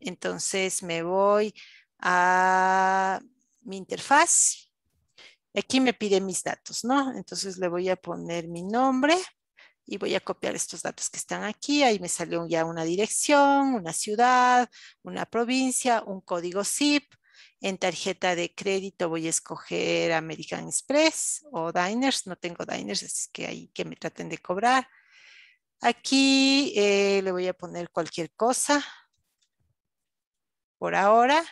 [SPEAKER 1] Entonces me voy a mi interfaz Aquí me pide mis datos, ¿no? Entonces le voy a poner mi nombre y voy a copiar estos datos que están aquí. Ahí me salió ya una dirección, una ciudad, una provincia, un código zip. En tarjeta de crédito voy a escoger American Express o Diners. No tengo Diners, así que ahí que me traten de cobrar. Aquí eh, le voy a poner cualquier cosa por ahora.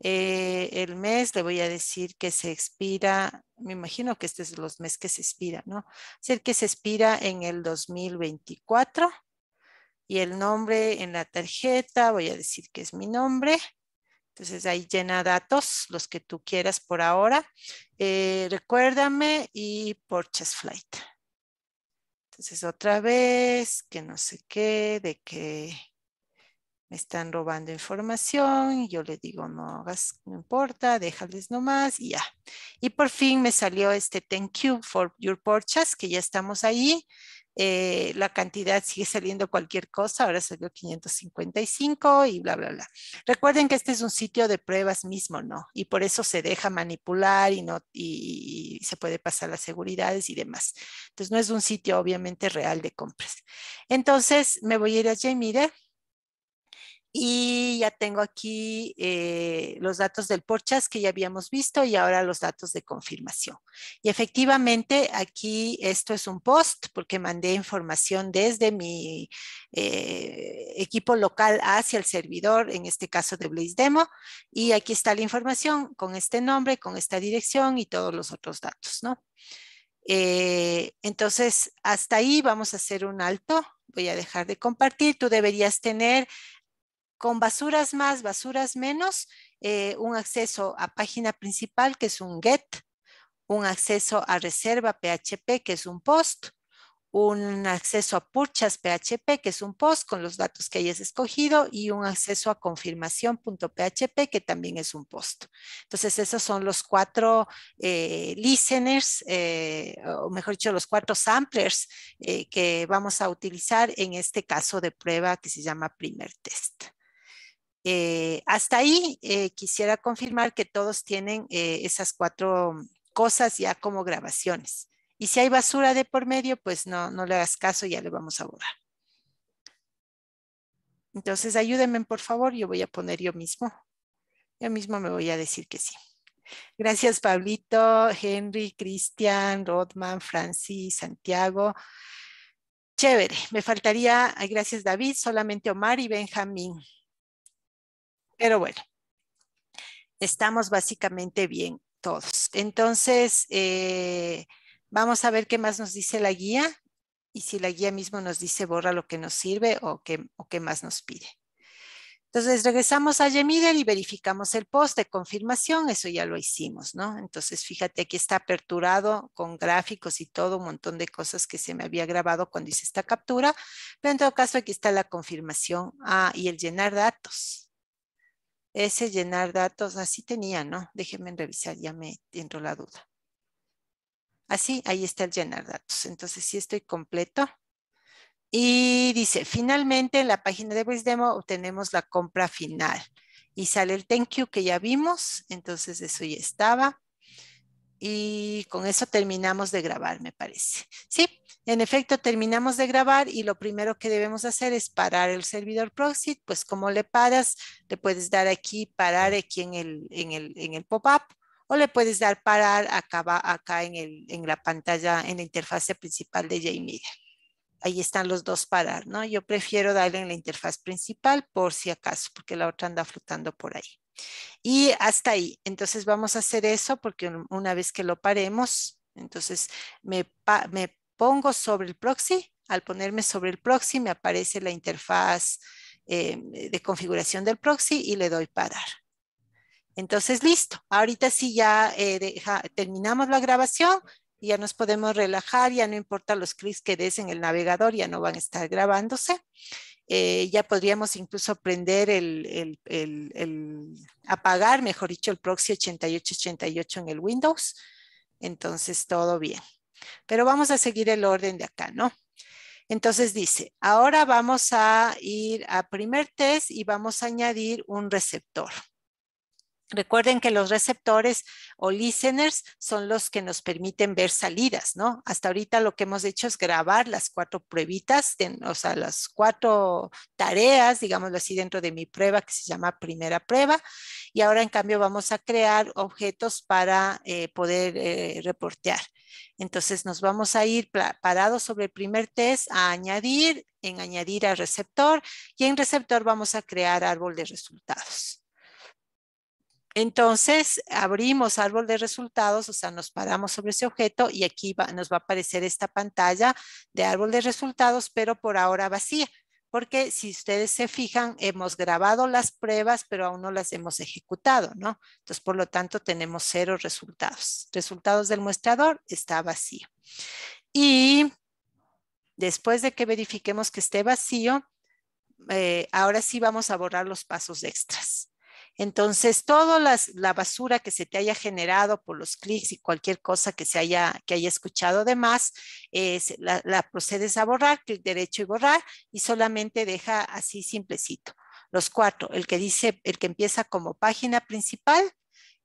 [SPEAKER 1] Eh, el mes, le voy a decir que se expira, me imagino que este es los meses que se expira, ¿no? Es el que se expira en el 2024 y el nombre en la tarjeta, voy a decir que es mi nombre. Entonces ahí llena datos, los que tú quieras por ahora. Eh, recuérdame y Purchase Flight. Entonces otra vez, que no sé qué, de qué me están robando información, y yo le digo, no hagas, no importa, déjales nomás y ya. Y por fin me salió este thank you for your purchase, que ya estamos ahí. Eh, la cantidad sigue saliendo cualquier cosa, ahora salió 555 y bla, bla, bla. Recuerden que este es un sitio de pruebas mismo, ¿no? Y por eso se deja manipular y, no, y, y se puede pasar las seguridades y demás. Entonces, no es un sitio obviamente real de compras. Entonces, me voy a ir a Jamie, y ya tengo aquí eh, los datos del porchas que ya habíamos visto y ahora los datos de confirmación. Y efectivamente aquí esto es un post porque mandé información desde mi eh, equipo local hacia el servidor, en este caso de Blaze Demo. Y aquí está la información con este nombre, con esta dirección y todos los otros datos, ¿no? Eh, entonces, hasta ahí vamos a hacer un alto. Voy a dejar de compartir. Tú deberías tener con basuras más, basuras menos, eh, un acceso a página principal, que es un GET, un acceso a reserva PHP, que es un POST, un acceso a purchas PHP, que es un POST con los datos que hayas escogido, y un acceso a confirmación.php, que también es un POST. Entonces, esos son los cuatro eh, listeners, eh, o mejor dicho, los cuatro samplers que vamos a utilizar en este caso de prueba que se llama primer test. Eh, hasta ahí eh, quisiera confirmar que todos tienen eh, esas cuatro cosas ya como grabaciones. Y si hay basura de por medio, pues no, no le hagas caso, ya le vamos a borrar. Entonces ayúdenme por favor, yo voy a poner yo mismo. Yo mismo me voy a decir que sí. Gracias Pablito, Henry, Cristian, Rodman, Francis, Santiago. Chévere, me faltaría, gracias David, solamente Omar y Benjamín. Pero bueno, estamos básicamente bien todos. Entonces, eh, vamos a ver qué más nos dice la guía y si la guía mismo nos dice borra lo que nos sirve o qué, o qué más nos pide. Entonces regresamos a Gmail y verificamos el post de confirmación, eso ya lo hicimos, ¿no? Entonces fíjate, aquí está aperturado con gráficos y todo, un montón de cosas que se me había grabado cuando hice esta captura, pero en todo caso aquí está la confirmación ah, y el llenar datos ese llenar datos, así tenía, ¿no? Déjenme revisar, ya me entró la duda. Así, ahí está el llenar datos. Entonces, sí estoy completo. Y dice, finalmente en la página de Demo obtenemos la compra final. Y sale el thank you que ya vimos, entonces eso ya estaba. Y con eso terminamos de grabar, me parece. Sí, en efecto, terminamos de grabar y lo primero que debemos hacer es parar el servidor proxy. Pues como le paras, le puedes dar aquí, parar aquí en el, en el, en pop-up o le puedes dar parar acá, acá en, en la pantalla, en la interfaz principal de JMedia. Ahí están los dos parar, ¿no? Yo prefiero darle en la interfaz principal por si acaso, porque la otra anda flotando por ahí. Y hasta ahí. Entonces vamos a hacer eso porque una vez que lo paremos, entonces me, me pongo sobre el proxy, al ponerme sobre el proxy me aparece la interfaz em, de configuración del proxy y le doy parar. Entonces, listo. Ahorita sí ya eh, terminamos la grabación, ya nos podemos relajar, ya no importa los clics que des en el navegador, ya no van a estar grabándose. Eh, ya podríamos incluso prender el, el, apagar, mejor dicho, el proxy 8888 en el Windows. Entonces, todo bien. Pero vamos a seguir el orden de acá, ¿no? Entonces dice, ahora vamos a ir a primer test y vamos a añadir un receptor. Recuerden que los receptores o listeners son los que nos permiten ver salidas, ¿no? Hasta ahorita lo que hemos hecho es grabar las cuatro pruebitas, o sea, las cuatro tareas, digámoslo así, dentro de mi prueba que se llama primera prueba y ahora en cambio vamos a crear objetos para eh, poder eh, reportear. Entonces nos vamos a ir parados sobre el primer test a añadir, en añadir al receptor y en receptor vamos a crear árbol de resultados. Entonces abrimos árbol de resultados, o sea, nos paramos sobre ese objeto y aquí nos va a aparecer esta pantalla de árbol de resultados, pero por ahora vacía porque si ustedes se fijan, hemos grabado las pruebas, pero aún no las hemos ejecutado, ¿no? Entonces, por lo tanto, tenemos cero resultados. Resultados del muestrador, está vacío. Y después de que verifiquemos que esté vacío, eh, ahora sí vamos a borrar los pasos extras. Entonces, toda la basura que se te haya generado por los clics y cualquier cosa que se haya, que escuchado de más, la, procedes a borrar, clic derecho y borrar, y solamente deja así simplecito. Los cuatro, el que dice, el que empieza como página principal,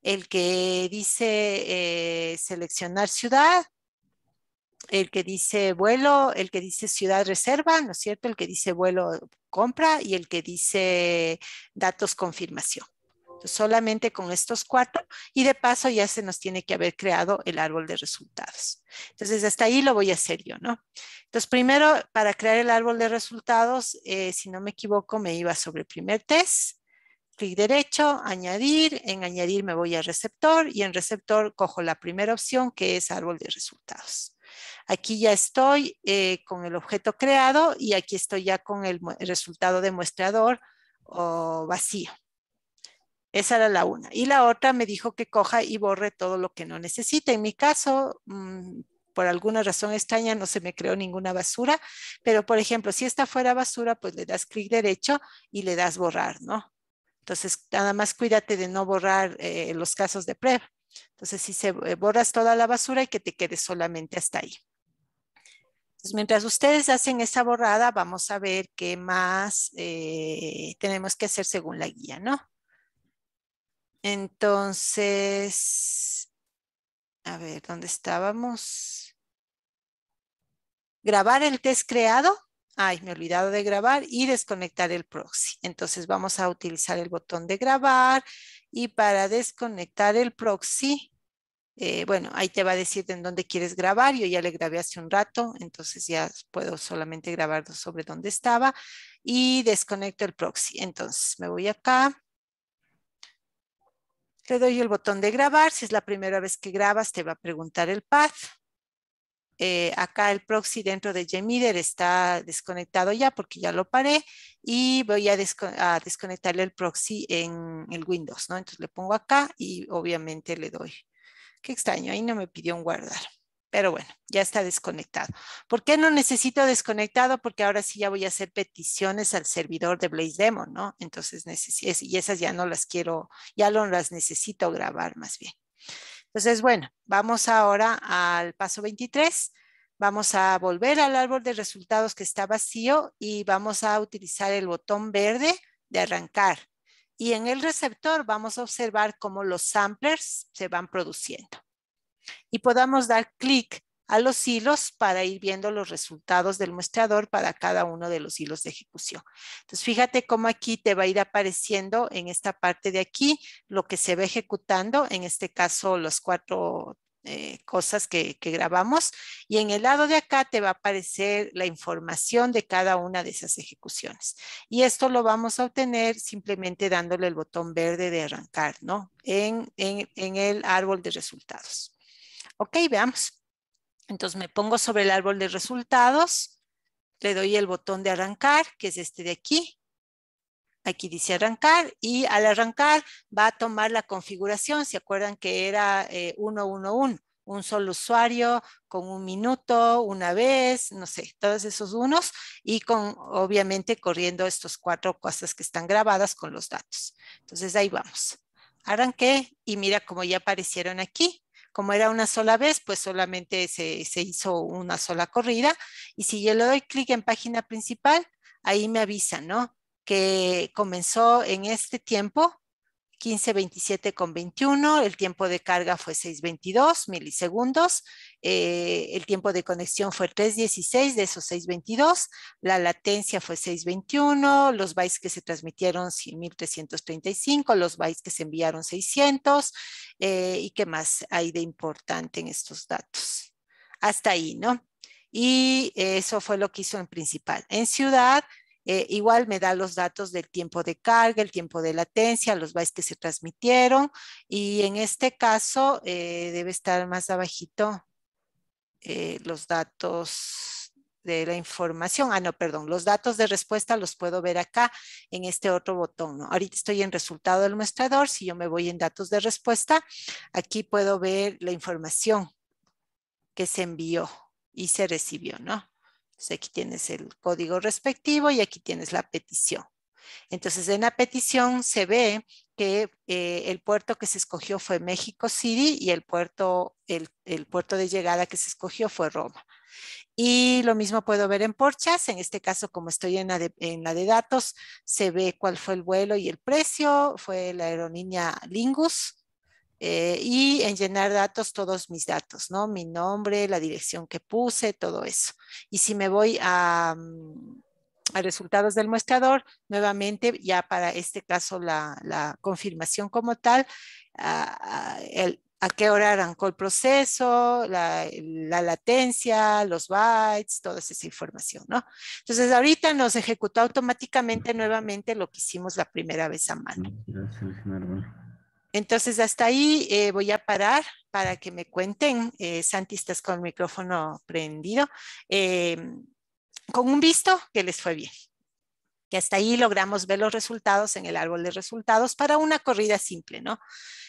[SPEAKER 1] el que dice eh, seleccionar ciudad, el que dice vuelo, el que dice ciudad reserva, ¿no es cierto? El que dice vuelo compra y el que dice datos confirmación solamente con estos cuatro y de paso ya se nos tiene que haber creado el árbol de resultados. Entonces, hasta ahí lo voy a hacer yo, ¿no? Entonces, primero, para crear el árbol de resultados, eh, si no me equivoco, me iba sobre primer test, clic derecho, añadir, en añadir me voy a receptor y en receptor cojo la primera opción que es árbol de resultados. Aquí ya estoy eh, con el objeto creado y aquí estoy ya con el, resultado demostrador o vacío. Esa era la una. Y la otra me dijo que coja y borre todo lo que no necesite. En mi caso, mm, por alguna razón extraña no se me creó ninguna basura, pero por ejemplo, si esta fuera basura, pues le das clic derecho y le das borrar, ¿no? Entonces, nada más cuídate de no borrar eh, los casos de prueba. Entonces, si se eh, borras toda la basura y que te quede solamente hasta ahí. mientras ustedes hacen esa borrada, vamos a ver qué más eh, tenemos que hacer según la guía, ¿no? Entonces, a ver, ¿dónde estábamos? Grabar el test creado. Ay, me he olvidado de grabar y desconectar el proxy. Entonces vamos a utilizar el botón de grabar y para desconectar el proxy, eh, bueno, ahí te va a decir en dónde quieres grabar. Yo ya le grabé hace un rato, entonces ya puedo solamente grabar sobre dónde estaba y desconecto el proxy. Entonces me voy acá le doy el botón de grabar. Si es la primera vez que grabas, te va a preguntar el path. Eh, acá el proxy dentro de JMeter está desconectado ya porque ya lo paré y voy a, a desconectarle el proxy en el Windows, ¿no? Entonces le pongo acá y obviamente le doy. Qué extraño, ahí no me pidió un guardar. Pero bueno, ya está desconectado. ¿Por qué no necesito desconectado? Porque ahora sí ya voy a hacer peticiones al servidor de Blaze Demo, ¿no? Entonces, y esas ya no las quiero, ya no las necesito grabar más bien. Entonces, bueno, vamos ahora al paso 23. Vamos a volver al árbol de resultados que está vacío y vamos a utilizar el botón verde de arrancar. Y en el receptor vamos a observar cómo los samplers se van produciendo y podamos dar clic a los hilos para ir viendo los resultados del muestrador para cada uno de los hilos de ejecución. Entonces, fíjate cómo aquí te va a ir apareciendo en esta parte de aquí lo que se va ejecutando, en este caso los cuatro eh, cosas que, grabamos y en el lado de acá te va a aparecer la información de cada una de esas ejecuciones y esto lo vamos a obtener simplemente dándole el botón verde de arrancar ¿no? en el árbol de resultados. Ok, veamos. Entonces me pongo sobre el árbol de resultados, le doy el botón de arrancar, que es este de aquí. Aquí dice arrancar y al arrancar va a tomar la configuración. ¿Se acuerdan que era eh, uno 111? un solo usuario, con un minuto, una vez, no sé, todos esos unos y con obviamente corriendo estos cuatro cosas que están grabadas con los datos. Entonces ahí vamos. Arranqué y mira cómo ya aparecieron aquí. Como era una sola vez, pues solamente se, hizo una sola corrida. Y si yo le doy clic en página principal, ahí me avisa, ¿no? Que comenzó en este tiempo 15.27 con 21, el tiempo de carga fue 6.22 milisegundos, eh, el tiempo de conexión fue 3.16 de esos 6.22, la latencia fue 6.21, los bytes que se transmitieron 1.335, los bytes que se enviaron 600 eh, y qué más hay de importante en estos datos. Hasta ahí, ¿no? Y eso fue lo que hizo en principal. En ciudad, eh, igual me da los datos del tiempo de carga, el tiempo de latencia, los bytes que se transmitieron y en este caso eh, debe estar más abajito eh, los datos de la información. Ah, no, perdón, los datos de respuesta los puedo ver acá en este otro botón. Ahorita estoy en resultado del mostrador. Si yo me voy en datos de respuesta, aquí puedo ver la información que se envió y se recibió, ¿no? Pues, aquí tienes el código respectivo y aquí tienes la petición. Entonces en la petición se ve que eh, el puerto que se escogió fue México City y el puerto, el, puerto de llegada que se escogió fue Roma. Y lo mismo puedo ver en Porchas, en este caso como estoy en la, de, en la de datos, se ve cuál fue el vuelo y el precio, fue la aerolínea Lingus, eh, y en llenar datos todos mis datos, ¿no? Mi nombre, la dirección que puse, todo eso. Y si me voy a, mm, a resultados del muestrador nuevamente ya para este caso la, la confirmación como tal, a, ah, ah, el, a qué hora arrancó el proceso, la, la, latencia, los bytes, toda esa información, ¿no? Entonces ahorita nos ejecutó automáticamente nuevamente lo que hicimos la primera vez a mano. Entonces, hasta ahí eh, voy a parar para que me cuenten, eh, santistas con micrófono prendido, eh, con un visto que les fue bien. Que hasta ahí logramos ver los resultados en el árbol de resultados para una corrida simple, ¿no?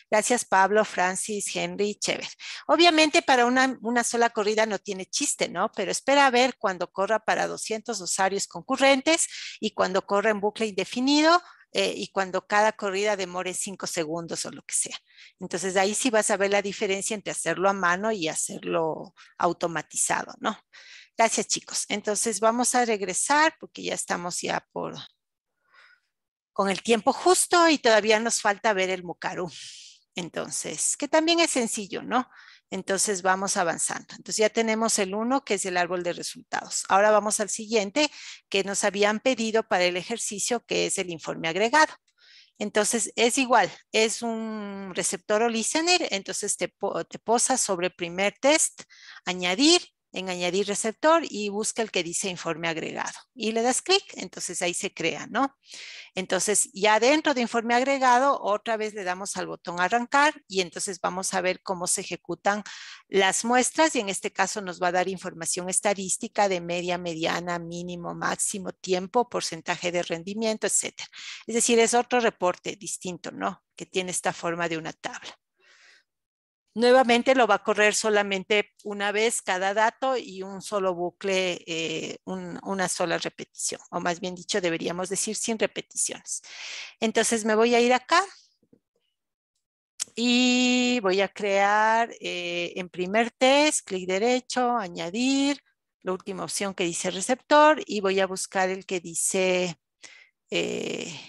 [SPEAKER 1] Gracias, Pablo, Francis, Henry, Chéver. Obviamente, para una, una, sola corrida no tiene chiste, ¿no? Pero espera a ver cuando corra para 200 usuarios concurrentes y cuando corra en bucle indefinido eh, y cuando cada corrida demore cinco segundos o lo que sea. Entonces ahí sí vas a ver la diferencia entre hacerlo a mano y hacerlo automatizado, ¿no? Gracias chicos. Entonces vamos a regresar porque ya estamos ya por con el tiempo justo y todavía nos falta ver el mucarú. Entonces, que también es sencillo, ¿no? Entonces vamos avanzando. Entonces ya tenemos el 1, que es el árbol de resultados. Ahora vamos al siguiente, que nos habían pedido para el ejercicio, que es el informe agregado. Entonces es igual, es un receptor o listener, entonces te, te posas sobre primer test, añadir, en añadir receptor y busca el que dice informe agregado. Y le das clic, entonces ahí se crea, ¿no? Entonces ya dentro de informe agregado, otra vez le damos al botón arrancar y entonces vamos a ver cómo se ejecutan las muestras y en este caso nos va a dar información estadística de media, mediana, mínimo, máximo, tiempo, porcentaje de rendimiento, etcétera. Es decir, es otro reporte distinto, ¿no? Que tiene esta forma de una tabla. Nuevamente lo va a correr solamente una vez cada dato y un solo bucle, eh, una sola repetición, o más bien dicho, deberíamos decir sin repeticiones. Entonces me voy a ir acá y voy a crear eh, en primer test, clic derecho, añadir, la última opción que dice receptor y voy a buscar el que dice, eh,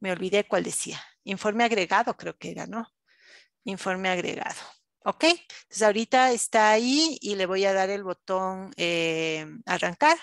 [SPEAKER 1] me olvidé cuál decía, informe agregado creo que era, ¿no? informe agregado. ¿Ok? Entonces ahorita está ahí y le voy a dar el botón eh, arrancar.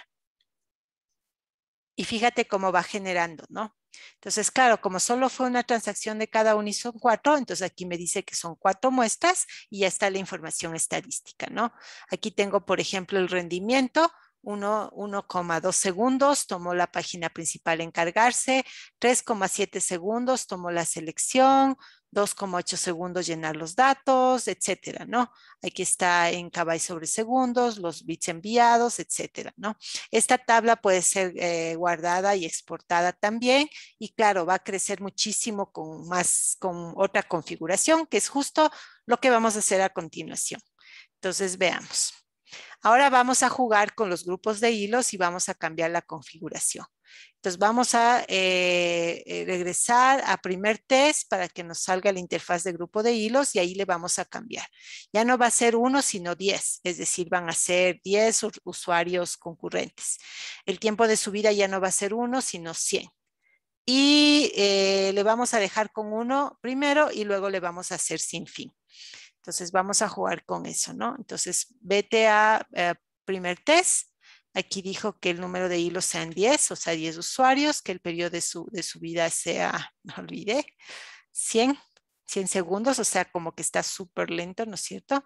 [SPEAKER 1] Y fíjate cómo va generando, ¿no? Entonces, claro, como solo fue una transacción de cada uno y son cuatro, entonces aquí me dice que son cuatro muestras y ya está la información estadística, ¿no? Aquí tengo, por ejemplo, el rendimiento, 1,2 segundos tomó la página principal encargarse, 3,7 segundos tomó la selección, 2,8 segundos llenar los datos, etcétera, ¿no? Aquí está en KB sobre segundos, los bits enviados, etcétera, ¿no? Esta tabla puede ser eh, guardada y exportada también y claro, va a crecer muchísimo con más, con otra configuración que es justo lo que vamos a hacer a continuación. Entonces, veamos. Ahora vamos a jugar con los grupos de hilos y vamos a cambiar la configuración. Entonces vamos a eh, eh, regresar a primer test para que nos salga la interfaz de grupo de hilos y ahí le vamos a cambiar. Ya no va a ser uno, sino 10, es decir, van a ser 10 usuarios concurrentes. El tiempo de subida ya no va a ser uno, sino 100 y eh, le vamos a dejar con uno primero y luego le vamos a hacer sin fin. Entonces vamos a jugar con eso, ¿no? Entonces vete a primer test Aquí dijo que el número de hilos sean 10, o sea, 10 usuarios, que el periodo de, su, de sea, me olvidé, 100, 100 segundos, o sea, como que está súper lento, ¿no es cierto?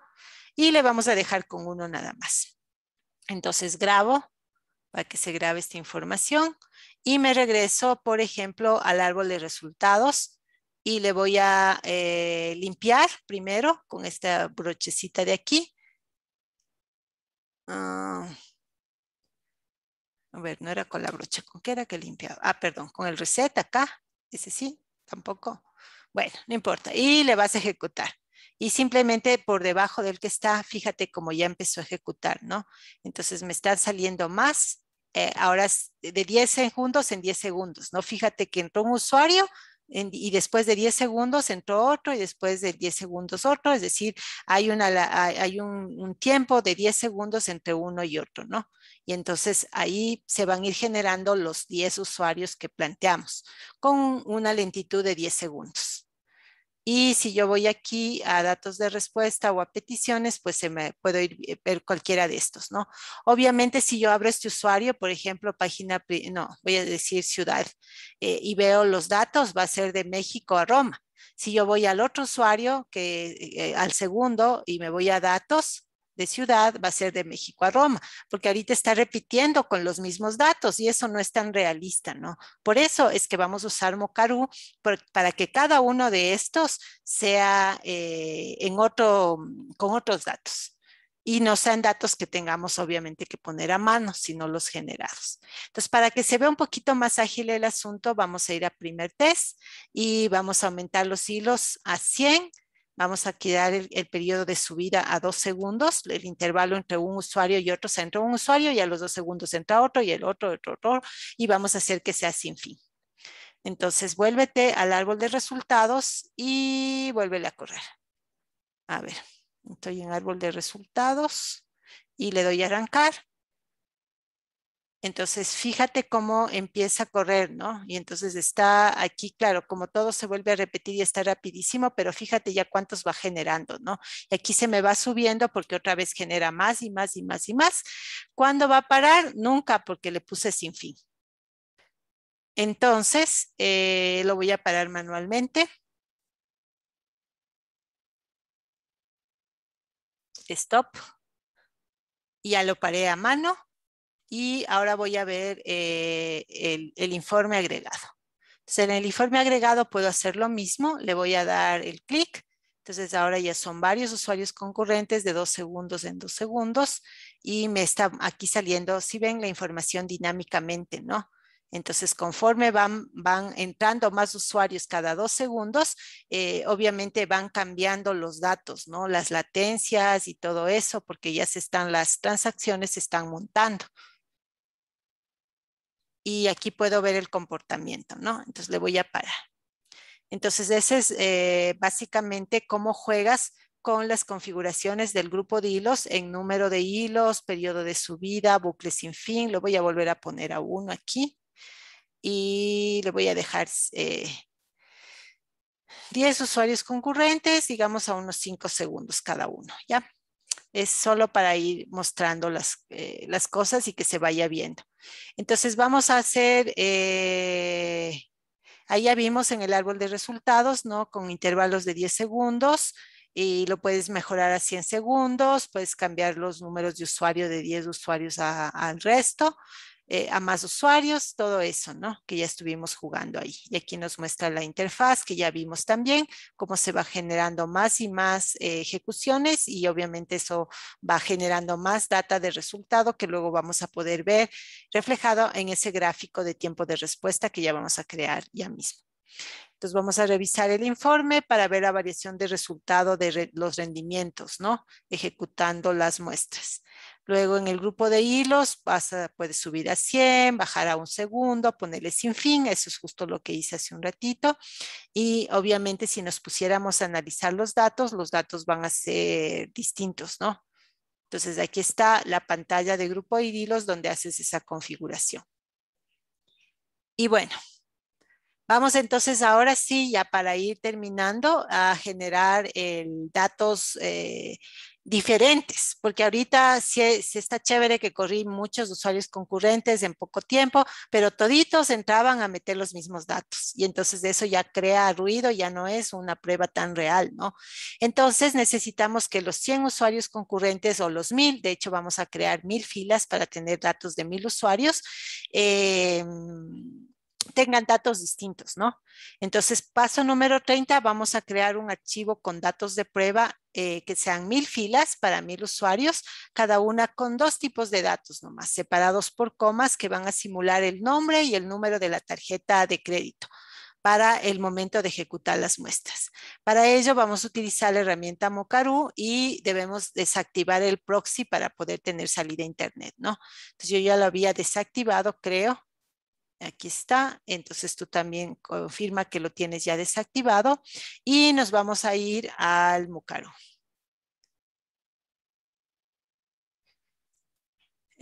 [SPEAKER 1] Y le vamos a dejar con uno nada más. Entonces grabo para que se grabe esta información y me regreso, por ejemplo, al árbol de resultados y le voy a eh, limpiar primero con esta brochecita de aquí. Ah... A ver, no era con la brocha, ¿con qué era que limpiaba? Ah, perdón, con el reset acá. Ese sí, tampoco. Bueno, no importa. Y le vas a ejecutar. Y simplemente por debajo del que está, fíjate cómo ya empezó a ejecutar, ¿no? Entonces me están saliendo más. Eh, ahora de 10 segundos en 10 segundos, ¿no? Fíjate que entró un usuario, y después de 10 segundos entró otro y después de 10 segundos otro, es decir, hay, una, hay un, un, tiempo de 10 segundos entre uno y otro, ¿no? Y entonces ahí se van a ir generando los 10 usuarios que planteamos con una lentitud de 10 segundos. Y si yo voy aquí a datos de respuesta o a peticiones, pues se me puedo ir eh, ver cualquiera de estos, ¿no? Obviamente, si yo abro este usuario, por ejemplo, página, no, voy a decir ciudad, eh, y veo los datos, va a ser de México a Roma. Si yo voy al otro usuario, que eh, al segundo, y me voy a datos, ciudad va a ser de México a Roma, porque ahorita está repitiendo con los mismos datos y eso no es tan realista, ¿no? Por eso es que vamos a usar Mocarú para que cada uno de estos sea eh, en otro, con otros datos y no sean datos que tengamos obviamente que poner a mano, sino los generados. Entonces, para que se vea un poquito más ágil el asunto, vamos a ir a primer test y vamos a aumentar los hilos a 100 Vamos a quedar el, periodo de subida a dos segundos, el intervalo entre un usuario y otro, se entra un usuario y a los dos segundos entra otro y el otro, otro, otro, y vamos a hacer que sea sin fin. Entonces, vuélvete al árbol de resultados y vuélvele a correr. A ver, estoy en árbol de resultados y le doy a arrancar entonces, fíjate cómo empieza a correr, ¿no? Y entonces está aquí, claro, como todo se vuelve a repetir y está rapidísimo, pero fíjate ya cuántos va generando, ¿no? Y aquí se me va subiendo porque otra vez genera más y más y más y más. ¿Cuándo va a parar? Nunca, porque le puse sin fin. Entonces, eh, lo voy a parar manualmente. Stop. Y Ya lo paré a mano y ahora voy a ver eh, el, informe agregado. Entonces, en el informe agregado puedo hacer lo mismo, le voy a dar el clic, entonces ahora ya son varios usuarios concurrentes de dos segundos en dos segundos y me está aquí saliendo, si ven la información dinámicamente, ¿no? Entonces, conforme van, van entrando más usuarios cada dos segundos, eh, obviamente van cambiando los datos, ¿no? Las latencias y todo eso, porque ya se están, las transacciones se están montando y aquí puedo ver el comportamiento, ¿no? Entonces le voy a parar. Entonces ese es eh, básicamente cómo juegas con las configuraciones del grupo de hilos en número de hilos, periodo de subida, bucle sin fin. Lo voy a volver a poner a uno aquí y le voy a dejar 10 eh, usuarios concurrentes, digamos a unos 5 segundos cada uno, ¿ya? Es solo para ir mostrando las, eh, las cosas y que se vaya viendo. Entonces vamos a hacer, eh, ahí ya vimos en el árbol de resultados, ¿no? Con intervalos de 10 segundos y lo puedes mejorar a 100 segundos, puedes cambiar los números de usuario de 10 usuarios al resto eh, a más usuarios, todo eso, ¿no? Que ya estuvimos jugando ahí. Y aquí nos muestra la interfaz que ya vimos también, cómo se va generando más y más eh, ejecuciones y obviamente eso va generando más data de resultado que luego vamos a poder ver reflejado en ese gráfico de tiempo de respuesta que ya vamos a crear ya mismo. Entonces vamos a revisar el informe para ver la variación de resultado de los rendimientos, ¿no? Ejecutando las muestras. Luego en el grupo de hilos vas puedes subir a 100, bajar a un segundo, ponerle sin fin. Eso es justo lo que hice hace un ratito. Y obviamente si nos pusiéramos a analizar los datos, los datos van a ser distintos, ¿no? Entonces aquí está la pantalla de grupo de hilos donde haces esa configuración. Y bueno, Vamos entonces ahora sí, ya para ir terminando, a generar el datos eh, diferentes, porque ahorita e, sí, está chévere que corrí muchos usuarios concurrentes en poco tiempo, pero toditos entraban a meter los mismos datos y entonces eso ya crea ruido, ya no es una prueba tan real, ¿no? Entonces necesitamos que los 100 usuarios concurrentes o los 1000, de hecho vamos a crear 1000 filas para tener datos de 1000 usuarios. Eh, tengan datos distintos, ¿no? Entonces, paso número 30, vamos a crear un archivo con datos de prueba eh, que sean mil filas para mil usuarios, cada una con dos tipos de datos nomás, separados por comas que van a simular el nombre y el número de la tarjeta de crédito para el momento de ejecutar las muestras. Para ello vamos a utilizar la herramienta Mocaru y debemos desactivar el proxy para poder tener salida a internet, ¿no? Entonces yo ya lo había desactivado, creo. Aquí está. Entonces tú también confirma que lo tienes ya desactivado y nos vamos a ir al Mucaro.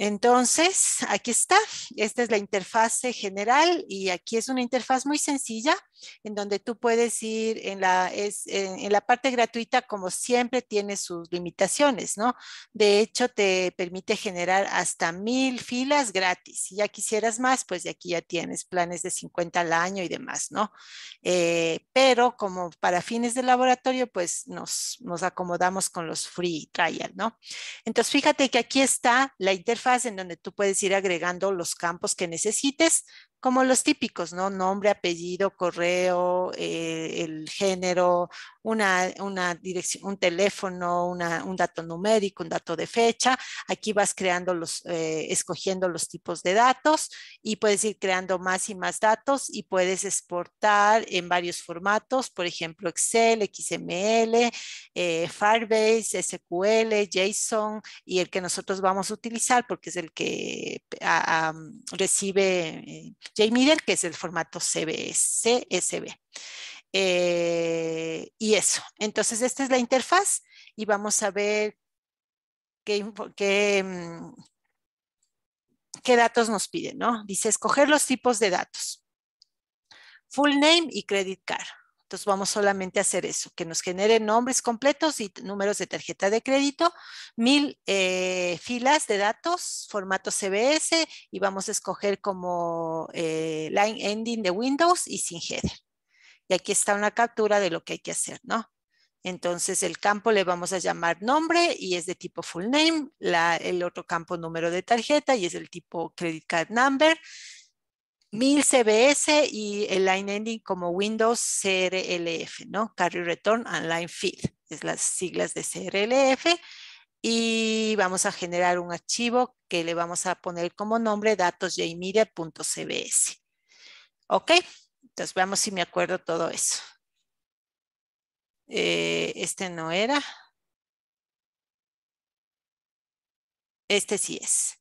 [SPEAKER 1] Entonces, aquí está. Esta es la interfase general y aquí es una interfaz muy sencilla en donde tú puedes ir en la, en, la parte gratuita como siempre tiene sus limitaciones, ¿no? De hecho, te permite generar hasta mil filas gratis. Si ya quisieras más, pues de aquí ya tienes planes de 50 al año y demás, ¿no? Eh, pero como para fines de laboratorio, pues nos, nos acomodamos con los free trial, ¿no? Entonces, fíjate que aquí está la interfaz en donde tú puedes ir agregando los campos que necesites como los típicos, ¿no? Nombre, apellido, correo, eh, el género, una, dirección, un teléfono, un dato numérico, un dato de fecha. Aquí vas creando los, eh, escogiendo los tipos de datos y puedes ir creando más y más datos y puedes exportar en varios formatos, por ejemplo, Excel, XML, eh, Firebase, SQL, JSON y el que nosotros vamos a utilizar porque es el que a, recibe JMeter, que es el formato CBS, CSV. Eh, y eso. Entonces, esta es la interfaz y vamos a ver qué, qué, mm, qué datos nos piden, ¿no? Dice escoger los tipos de datos. Full name y credit card. Entonces vamos solamente a hacer eso, que nos genere nombres completos y números de tarjeta de crédito, mil eh, filas de datos, formato CBS y vamos a escoger como eh, line ending de Windows y sin header. Y aquí está una captura de lo que hay que hacer, ¿no? Entonces el campo le vamos a llamar nombre y es de tipo full name, el otro campo número de tarjeta y es del tipo credit card number 1000 CBS y el line ending como Windows CRLF, ¿no? Carry Return and Line Feed, es las siglas de CRLF. Y vamos a generar un archivo que le vamos a poner como nombre datos.jmedia.cbs. ¿Ok? Entonces veamos si me acuerdo todo eso. Eh, este no era. Este sí es.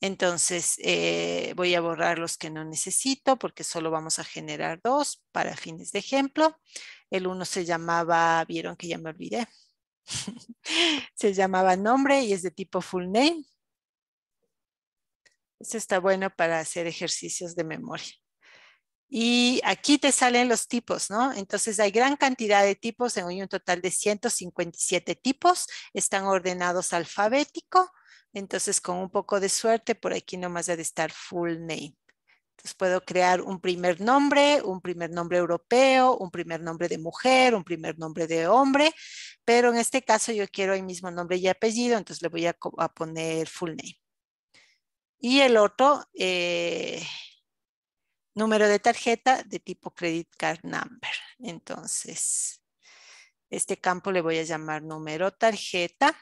[SPEAKER 1] Entonces eh, voy a borrar los que no necesito porque solo vamos a generar dos para fines de ejemplo. El uno se llamaba, vieron que ya me olvidé, se llamaba nombre y es de tipo full name. Esto está bueno para hacer ejercicios de memoria. Y aquí te salen los tipos, ¿no? Entonces hay gran cantidad de tipos, Tengo un total de 157 tipos, están ordenados alfabético entonces, con un poco de suerte, por aquí nomás ha de estar full name. Entonces puedo crear un primer nombre, un primer nombre europeo, un primer nombre de mujer, un primer nombre de hombre, pero en este caso yo quiero el mismo nombre y apellido, entonces le voy a, poner full name. Y el otro, eh, número de tarjeta de tipo credit card number. Entonces, este campo le voy a llamar número tarjeta.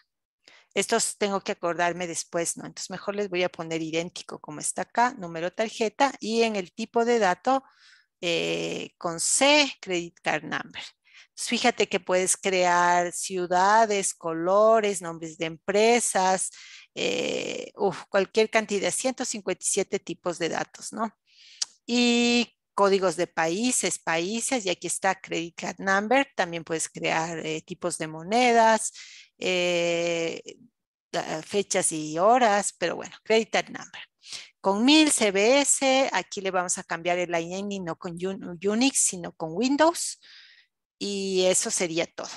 [SPEAKER 1] Estos tengo que acordarme después, ¿no? Entonces mejor les voy a poner idéntico como está acá, número tarjeta y en el tipo de dato eh, con C, credit card number. Fíjate que puedes crear ciudades, colores, nombres de empresas, eh, cualquier cantidad, 157 tipos de datos, ¿no? Y códigos de países, países, y aquí está Credit Card Number, también puedes crear eh, tipos de monedas, eh, fechas y horas, pero bueno, credit number. Con 1000 CBS, aquí le vamos a cambiar el y no con Unix, sino con Windows. Y eso sería todo.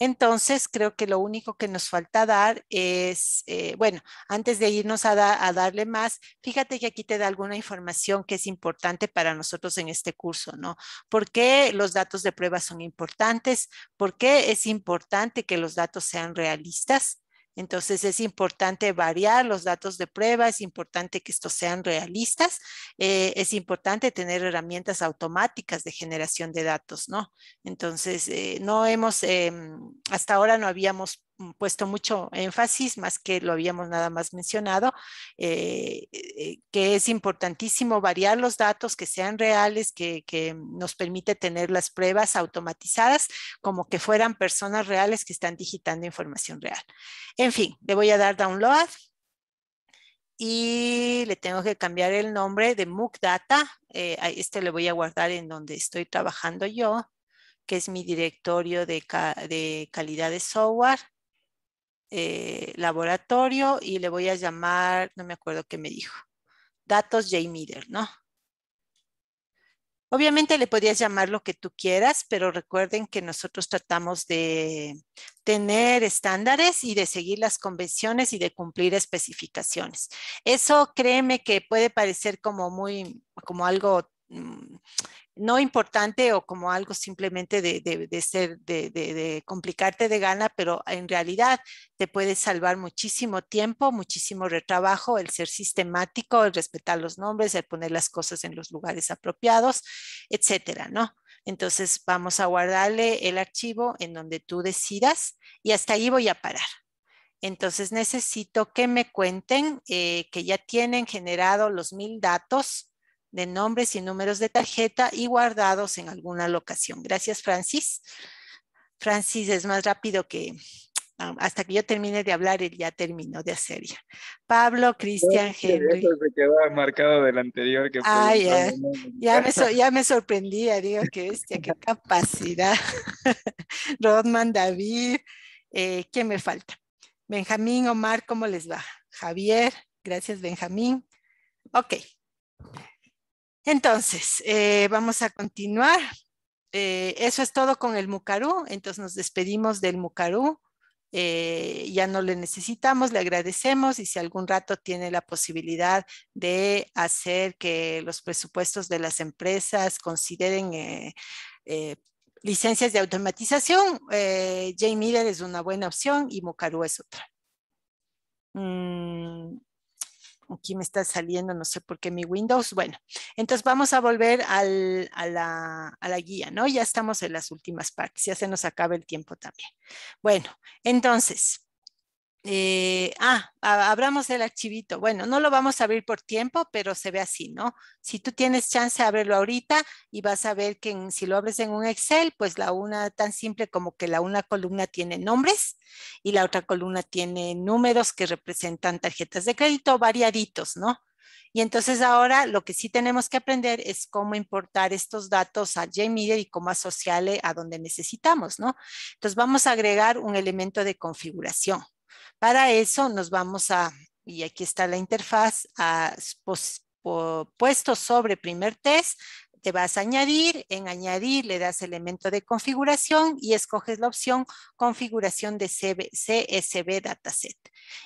[SPEAKER 1] Entonces, creo que lo único que nos falta dar es, eh, bueno, antes de irnos a, a, darle más, fíjate que aquí te da alguna información que es importante para nosotros en este curso, ¿no? ¿Por qué los datos de prueba son importantes? ¿Por qué es importante que los datos sean realistas? Entonces es importante variar los datos de prueba, es importante que estos sean realistas, eh, es importante tener herramientas automáticas de generación de datos, ¿no? Entonces, eh, no hemos, em, hasta ahora no habíamos Mm, puesto mucho énfasis, más que lo habíamos nada más mencionado, eh, eh, que es importantísimo variar los datos, que sean reales, que, nos permite tener las pruebas automatizadas como que fueran personas reales que están digitando información real. En fin, le voy a dar download y le tengo que cambiar el nombre de MOOC Data. Eh, este le voy a guardar en donde estoy trabajando yo, que es mi directorio de, de calidad de software eh, laboratorio y le voy a llamar, no me acuerdo qué me dijo, datos JMeter, ¿no? Obviamente le podías llamar lo que tú quieras, pero recuerden que nosotros tratamos de tener estándares y de seguir las convenciones y de cumplir especificaciones. Eso créeme que puede parecer como muy, como algo mm, no importante o como algo simplemente de, de, ser, de, de, complicarte de gana, pero en realidad te puede salvar muchísimo tiempo, muchísimo retrabajo, el ser sistemático, el respetar los nombres, el poner las cosas en los lugares apropiados, etcétera, ¿no? Entonces vamos a guardarle el archivo en donde tú decidas y hasta ahí voy a parar. Entonces necesito que me cuenten eh, que ya tienen generado los mil datos de nombres y números de tarjeta y guardados en alguna locación. Gracias, Francis. Francis es más rápido que ah, hasta que yo termine de hablar, él ya terminó de hacer ya. Pablo, Cristian, Henry.
[SPEAKER 2] se quedó marcado del anterior que
[SPEAKER 1] ya. me sorprendía, digo, que bestia, qué capacidad. Rodman, David, eh, ¿quién me falta? Benjamín, Omar, ¿cómo les va? Javier, gracias Benjamín. Ok, entonces, eh, vamos a continuar. Eh, eso es todo con el Mucarú. Entonces nos despedimos del Mucarú. Eh, ya no le necesitamos, le agradecemos y si algún rato tiene la posibilidad de hacer que los presupuestos de las empresas consideren licencias de automatización, Jane Miller es una buena opción y Mucarú es otra. Mm, aquí me está saliendo, no sé por qué mi Windows. Bueno, entonces vamos a volver a, la, a, la, guía, ¿no? Ya estamos en las últimas partes, ya se nos acaba el tiempo también. Bueno, entonces, eh, ah, abramos el archivito. Bueno, no lo vamos a abrir por tiempo, pero se ve así, ¿no? Si tú tienes chance, ábrelo ahorita y vas a ver que si lo abres en un Excel, pues la una tan simple como que la una columna tiene nombres y la otra columna tiene números que representan tarjetas de crédito variaditos, ¿no? Y entonces ahora lo que sí tenemos que aprender es cómo importar estos datos a JMeter y cómo asociarle a donde necesitamos, ¿no? Entonces vamos a agregar un elemento de configuración. Para eso nos vamos a, y aquí está la interfaz, a puesto sobre primer test, te vas a añadir, en añadir le das elemento de configuración y escoges la opción configuración de CSV dataset.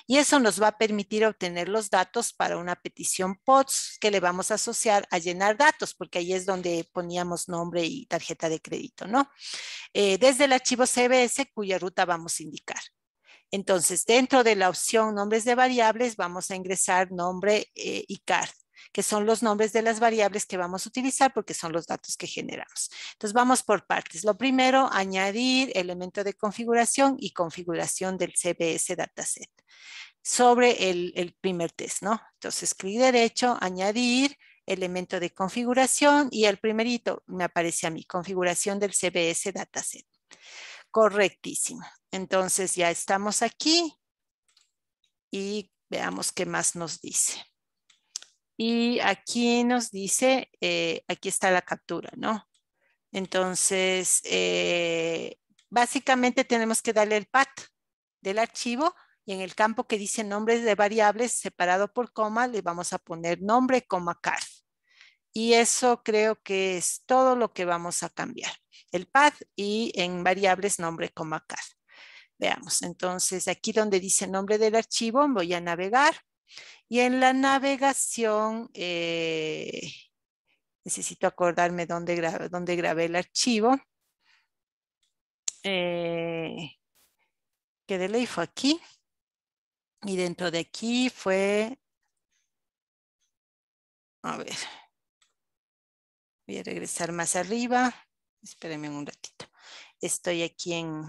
[SPEAKER 1] Y eso nos va a permitir obtener los datos para una petición POTS que le vamos a asociar a llenar datos, porque ahí es donde poníamos nombre y tarjeta de crédito, ¿no? Eh, desde el archivo CBS cuya ruta vamos a indicar. Entonces, dentro de la opción nombres de variables, vamos a ingresar nombre eh, y card que son los nombres de las variables que vamos a utilizar porque son los datos que generamos. Entonces vamos por partes. Lo primero, añadir elemento de configuración y configuración del CBS dataset sobre el, el primer test, ¿no? Entonces clic derecho, añadir elemento de configuración y el primerito me aparece a mí, configuración del CBS dataset. Correctísimo. Entonces ya estamos aquí y veamos qué más nos dice. Y aquí nos dice, eh, aquí está la captura, ¿no? Entonces, eh, básicamente tenemos que darle el path del archivo y en el campo que dice nombres de variables separado por coma le vamos a poner nombre, coma, car. Y eso creo que es todo lo que vamos a cambiar el path y en variables nombre coma acá. Veamos, entonces aquí donde dice nombre del archivo voy a navegar y en la navegación eh, necesito acordarme dónde, grabé el archivo. Eh, que de ley fue aquí y dentro de aquí fue, a ver, voy a regresar más arriba espérenme un ratito. Estoy aquí en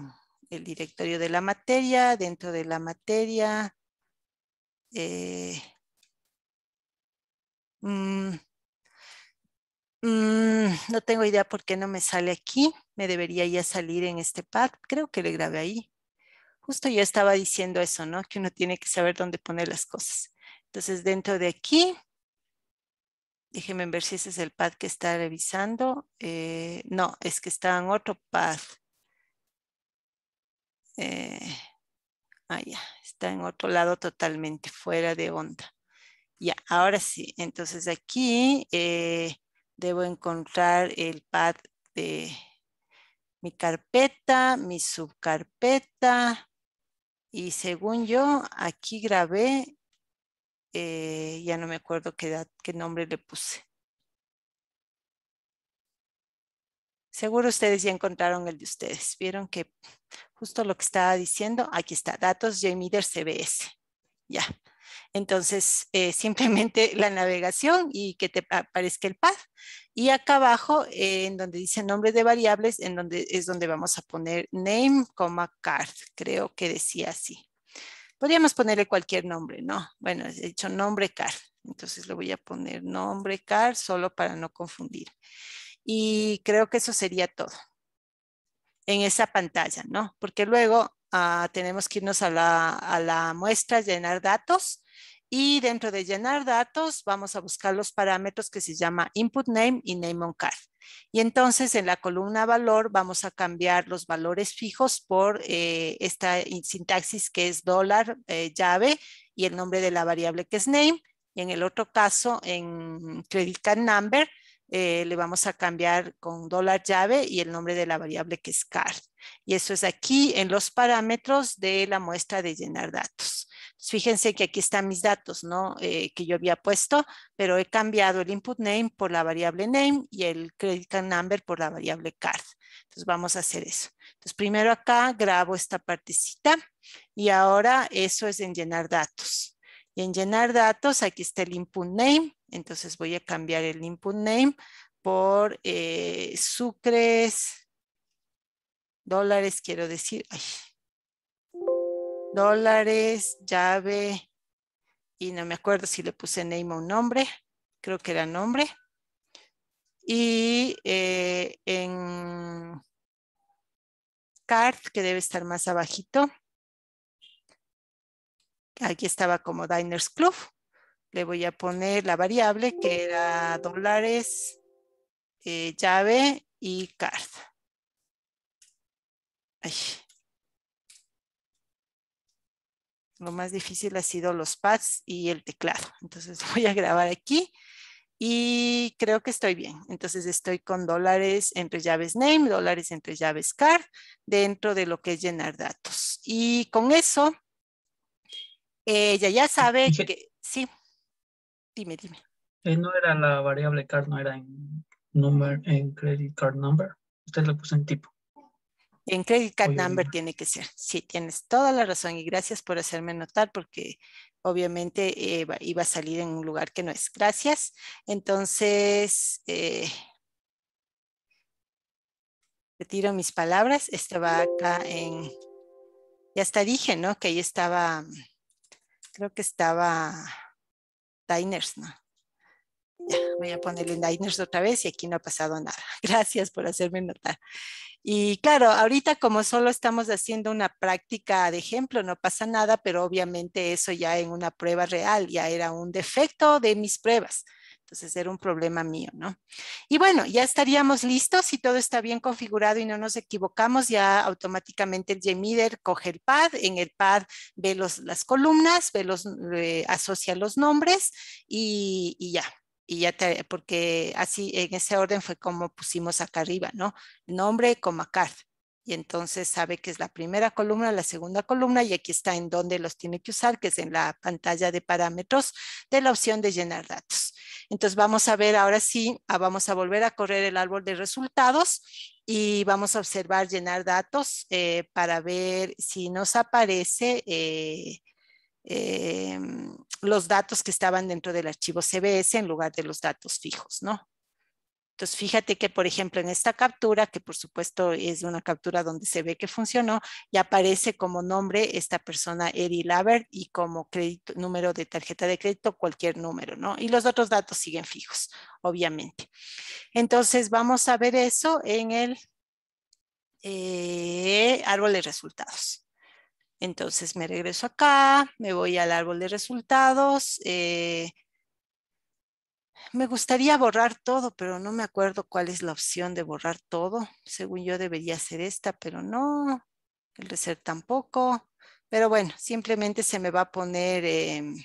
[SPEAKER 1] el directorio de la materia, dentro de la materia. Eh, mm, mm, no tengo idea por qué no me sale aquí. Me debería ya salir en este pad. Creo que le grabé ahí. Justo yo estaba diciendo eso, ¿no? Que uno tiene que saber dónde poner las cosas. Entonces, dentro de aquí Déjenme ver si ese es el pad que está revisando. Eh, no, es que está en otro pad. Eh, ah, ya, está en otro lado totalmente, fuera de onda. Ya, ahora sí. Entonces aquí eh, debo encontrar el pad de mi carpeta, mi subcarpeta. Y según yo, aquí grabé eh, ya no me acuerdo qué, nombre le puse. Seguro ustedes ya encontraron el de ustedes. Vieron que justo lo que estaba diciendo, aquí está, datos JMeter CBS. Ya. Entonces, eh, simplemente la navegación y que te aparezca el path. Y acá abajo, eh, en donde dice nombre de variables, en donde es donde vamos a poner name, card. Creo que decía así podríamos ponerle cualquier nombre, ¿no? Bueno, he dicho nombre car, entonces le voy a poner nombre car solo para no confundir. Y creo que eso sería todo en esa pantalla, ¿no? Porque luego ah, tenemos que irnos a la, a la muestra, llenar datos, y dentro de llenar datos vamos a buscar los parámetros que se llama input name y name on car. Y entonces en la columna valor vamos a cambiar los valores fijos por eh, esta sintaxis que es dólar eh, llave y el nombre de la variable que es name. Y en el otro caso, en credit card number, eh, le vamos a cambiar con dólar llave y el nombre de la variable que es card. Y eso es aquí en los parámetros de la muestra de llenar datos. Fíjense que aquí están mis datos, ¿no? Eh, que yo había puesto, pero he cambiado el input name por la variable name y el credit card number por la variable card. Entonces vamos a hacer eso. Entonces primero acá grabo esta partecita y ahora eso es en llenar datos. Y en llenar datos, aquí está el input name. Entonces voy a cambiar el input name por eh, sucres, dólares, quiero decir, ay, dólares, llave, y no me acuerdo si le puse name o nombre, creo que era nombre. Y eh, en card, que debe estar más abajito, aquí estaba como Diners Club, le voy a poner la variable que era dólares, eh, llave y card. Ay. Lo más difícil ha sido los pads y el teclado. Entonces voy a grabar aquí y creo que estoy bien. Entonces estoy con dólares entre llaves name, dólares entre llaves card, dentro de lo que es llenar datos. Y con eso, eh, ella ya sabe que, sí, dime, dime. Eh, no era la
[SPEAKER 2] variable card, no era en, number, en credit card number. Usted lo puso en tipo.
[SPEAKER 1] En credit card number tiene que ser. Sí, tienes toda la razón y gracias por hacerme notar porque obviamente eh, iba a salir en un lugar que no es. Gracias. Entonces, eh, retiro mis palabras. Estaba acá en, ya hasta dije, ¿no? Que ahí estaba, creo que estaba Diners, ¿no? voy a ponerle Niners otra vez y aquí no ha pasado nada. Gracias por hacerme notar. Y claro, ahorita como solo estamos haciendo una práctica de ejemplo, no pasa nada, pero obviamente eso ya en una prueba real ya era un defecto de mis pruebas. Entonces era un problema mío, ¿no? Y bueno, ya estaríamos listos. Si todo está bien configurado y no nos equivocamos, ya automáticamente el JMeter coge el pad. En el pad ve los, las columnas, ve los, eh, asocia los nombres y ya, y ya te, porque así en ese orden fue como pusimos acá arriba, ¿no? Nombre, coma card. Y entonces sabe que es la primera columna, la segunda columna y aquí está en donde los tiene que usar, que es en la pantalla de parámetros de la opción de llenar datos. Entonces vamos a ver ahora sí, ah, vamos a volver a correr el árbol de resultados y vamos a observar llenar datos eh, para ver si nos aparece eh, em, los datos que estaban dentro del archivo CBS en lugar de los datos fijos, ¿no? Entonces, fíjate que, por ejemplo, en esta captura, que por supuesto es una captura donde se ve que funcionó, ya aparece como nombre esta persona, Eddie Laber y como número de tarjeta de crédito, cualquier número, ¿no? Y los otros datos siguen fijos, obviamente. Entonces, vamos a ver eso en el eh, árbol de resultados. Entonces me regreso acá, me voy al árbol de resultados. Eh, me gustaría borrar todo, pero no me acuerdo cuál es la opción de borrar todo. Según yo debería ser esta, pero no. El reset tampoco. Pero bueno, simplemente se me va a poner em,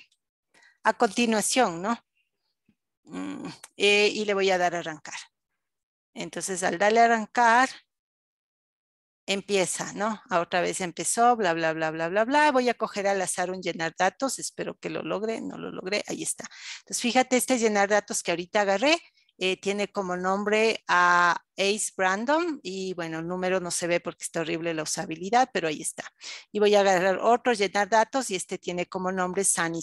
[SPEAKER 1] a continuación, ¿no? Mm, eh, y le voy a dar a arrancar. Entonces al darle a arrancar, empieza, ¿no? A ah, otra vez empezó, bla, bla, bla, bla, bla, bla. Voy a coger al azar un llenar datos, espero que lo logre, no lo logré, ahí está. Entonces, fíjate, este llenar datos que ahorita agarré eh, tiene como nombre a Ace Brandon y bueno, el número no se ve porque está horrible la usabilidad, pero ahí está. Y voy a agarrar otro, llenar datos y este tiene como nombre Sunny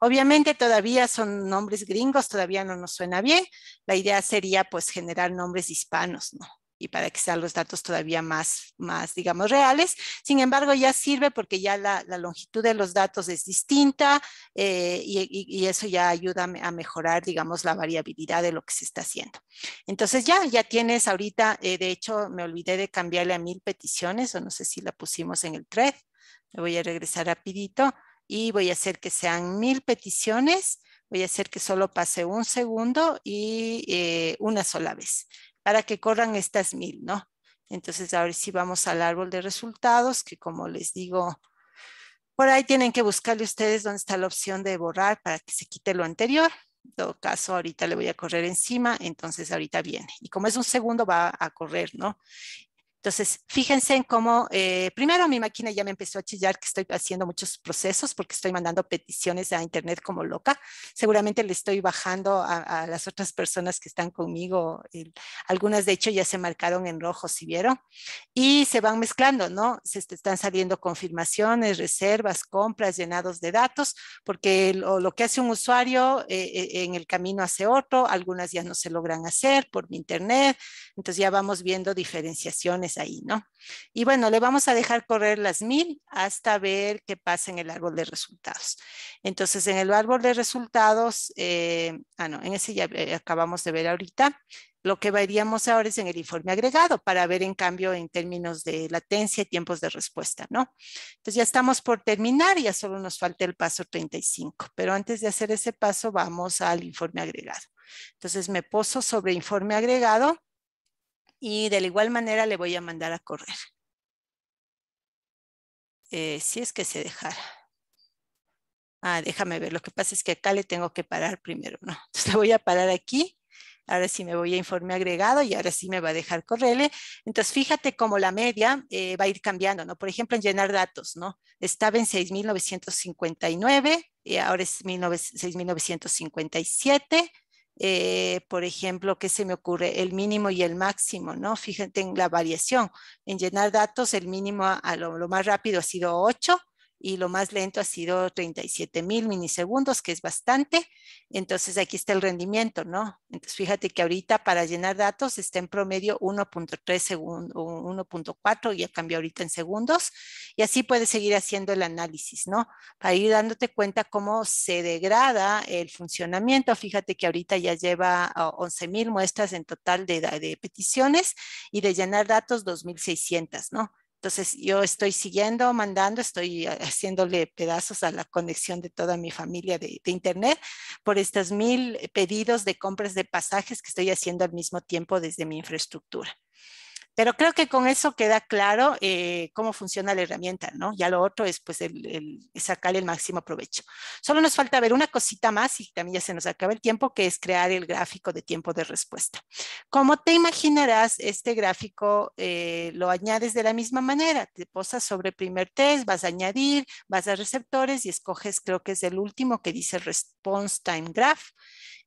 [SPEAKER 1] Obviamente todavía son nombres gringos, todavía no nos suena bien. La idea sería pues generar nombres hispanos, ¿no? y para que sean los datos todavía más, más digamos, reales. Sin embargo, ya sirve porque ya la, la longitud de los datos es distinta eh, y, y, eso ya ayuda a mejorar, digamos, la variabilidad de lo que se está haciendo. Entonces ya, ya tienes ahorita, eh, de hecho, me olvidé de cambiarle a mil peticiones o no sé si la pusimos en el thread. me voy a regresar rapidito y voy a hacer que sean mil peticiones voy a hacer que solo pase un segundo y eh, una sola vez para que corran estas mil, ¿no? Entonces, ahora sí vamos al árbol de resultados, que como les digo, por ahí tienen que buscarle ustedes dónde está la opción de borrar para que se quite lo anterior. En todo caso, ahorita le voy a correr encima, entonces ahorita viene. Y como es un segundo, va a correr, ¿no? Entonces, fíjense en cómo, eh, primero mi máquina ya me empezó a chillar que estoy haciendo muchos procesos porque estoy mandando peticiones a Internet como loca. Seguramente le estoy bajando a, las otras personas que están conmigo. algunas, de hecho, ya se marcaron en rojo, si vieron. Y se van mezclando, ¿no? Se están saliendo confirmaciones, reservas, compras, llenados de datos, porque lo, que hace un usuario eh, eh, en el camino hace otro. Algunas ya no se logran hacer por mi Internet. Entonces ya vamos viendo diferenciaciones ahí, ¿no? Y bueno, le vamos a dejar correr las mil hasta ver qué pasa en el árbol de resultados. Entonces, en el árbol de resultados, eh, ah, no, en ese ya eh, acabamos de ver ahorita, lo que veríamos ahora es en el informe agregado para ver en cambio en términos de latencia y tiempos de respuesta, ¿no? Entonces ya estamos por terminar, ya solo nos falta el paso 35, pero antes de hacer ese paso vamos al informe agregado. Entonces me poso sobre informe agregado y de la igual manera le voy a mandar a correr. Eh, si es que se dejara. Ah, déjame ver, lo que pasa es que acá le tengo que parar primero, ¿no? Entonces le voy a parar aquí, ahora sí me voy a informe agregado y ahora sí me va a dejar correrle. Entonces fíjate cómo la media eh, va a ir cambiando, ¿no? Por ejemplo, en llenar datos, ¿no? Estaba en 6.959 y ahora es 6.957 eh, por ejemplo, ¿qué se me ocurre? El mínimo y el máximo, ¿no? Fíjate en la variación. En llenar datos, el mínimo a lo, lo más rápido ha sido 8 y lo más lento ha sido 37 mil milisegundos, que es bastante. Entonces aquí está el rendimiento, ¿no? Entonces fíjate que ahorita para llenar datos está en promedio 1.3 segundos, 1.4, ya cambió ahorita en segundos. Y así puedes seguir haciendo el análisis, ¿no? Para ir dándote cuenta cómo se degrada el funcionamiento. Fíjate que ahorita ya lleva 11 ah, mil muestras en total de, de peticiones y de llenar datos 2.600, ¿no? Entonces yo estoy siguiendo, mandando, estoy ah, haciéndole pedazos a la conexión de toda mi familia de, Internet por estos mil pedidos de compras de pasajes que estoy haciendo al mismo tiempo desde mi infraestructura. Pero creo que con eso queda claro eh, cómo funciona la herramienta, ¿no? Ya lo otro es pues el, el, máximo provecho. Solo nos falta ver una cosita más y también ya se nos acaba el tiempo, que es crear el gráfico de tiempo de respuesta. Como te imaginarás, este gráfico eh, lo añades de la misma manera. Te posas sobre primer test, vas a añadir, vas a receptores y escoges, creo que es el último que dice response time graph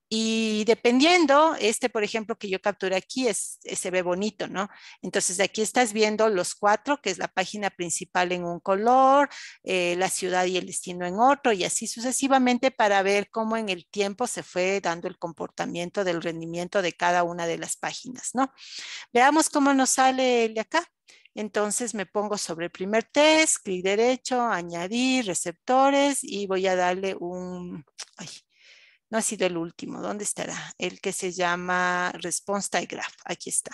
[SPEAKER 1] y dependiendo, este por ejemplo que yo capturé aquí es, eh, se ve bonito, ¿no? Entonces aquí estás viendo los cuatro, que es la página principal en un color, eh, la ciudad y el destino en otro, y así sucesivamente para ver cómo en el tiempo se fue dando el comportamiento del rendimiento de cada una de las páginas, ¿no? Veamos cómo nos sale el de acá. Entonces me pongo sobre el primer test, clic derecho, añadir receptores y voy a darle un no ha sido el último, ¿dónde estará? El que se llama Response Graph. aquí está.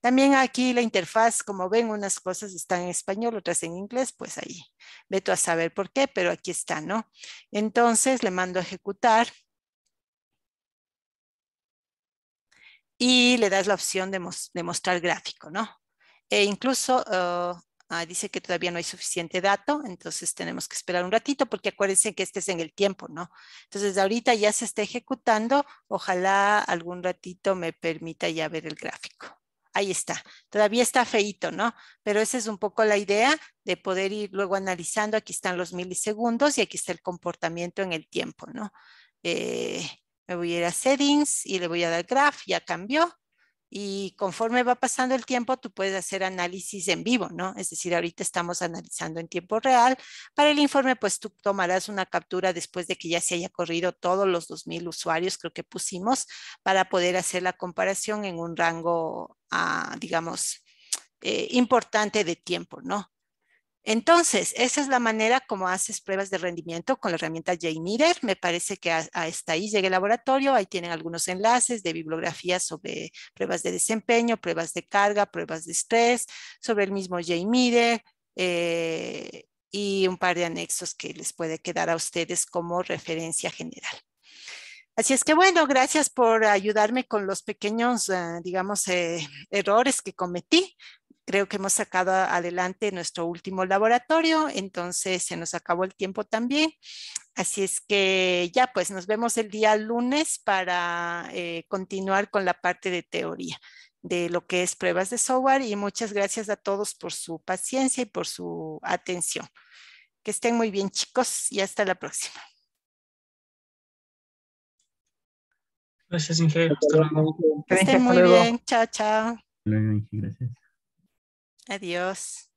[SPEAKER 1] También aquí la interfaz, como ven, unas cosas están en español, otras en inglés, pues ahí veto a saber por qué, pero aquí está, ¿no? Entonces le mando a ejecutar. Y le das la opción de, mostrar gráfico, ¿no? E incluso ah, Ah, dice que todavía no hay suficiente dato, entonces tenemos que esperar un ratito porque acuérdense que este es en el tiempo, ¿no? Entonces ahorita ya se está ejecutando, ojalá algún ratito me permita ya ver el gráfico. Ahí está, todavía está feito, ¿no? Pero esa es un poco la idea de poder ir luego analizando, aquí están los milisegundos y aquí está el comportamiento en el tiempo, ¿no? Eh, me voy a ir a settings y le voy a dar graph, ya cambió, y conforme va pasando el tiempo, tú puedes hacer análisis en vivo, ¿no? Es decir, ahorita estamos analizando en tiempo real. Para el informe, pues tú tomarás una captura después de que ya se haya corrido todos los 2.000 usuarios, creo que pusimos, para poder hacer la comparación en un rango, ah, digamos, eh, importante de tiempo, ¿no? Entonces, esa es la manera como haces pruebas de rendimiento con la herramienta JMeter. Me parece que hasta ahí llegue el laboratorio. Ahí tienen algunos enlaces de bibliografía sobre pruebas de desempeño, pruebas de carga, pruebas de estrés, sobre el mismo JMeter. Eh, y un par de anexos que les puede quedar a ustedes como referencia general. Así es que bueno, gracias por ayudarme con los pequeños, eh, digamos, eh, errores que cometí creo que hemos sacado adelante nuestro último laboratorio, entonces se nos acabó el tiempo también. Así es que ya, pues nos vemos el día lunes para eh, continuar con la parte de teoría de lo que es pruebas de software y muchas gracias a todos por su paciencia y por su atención. Que estén muy bien chicos y hasta la próxima.
[SPEAKER 2] Gracias, Inge. Que estén muy bien.
[SPEAKER 1] Chao, chao. Gracias. Adiós.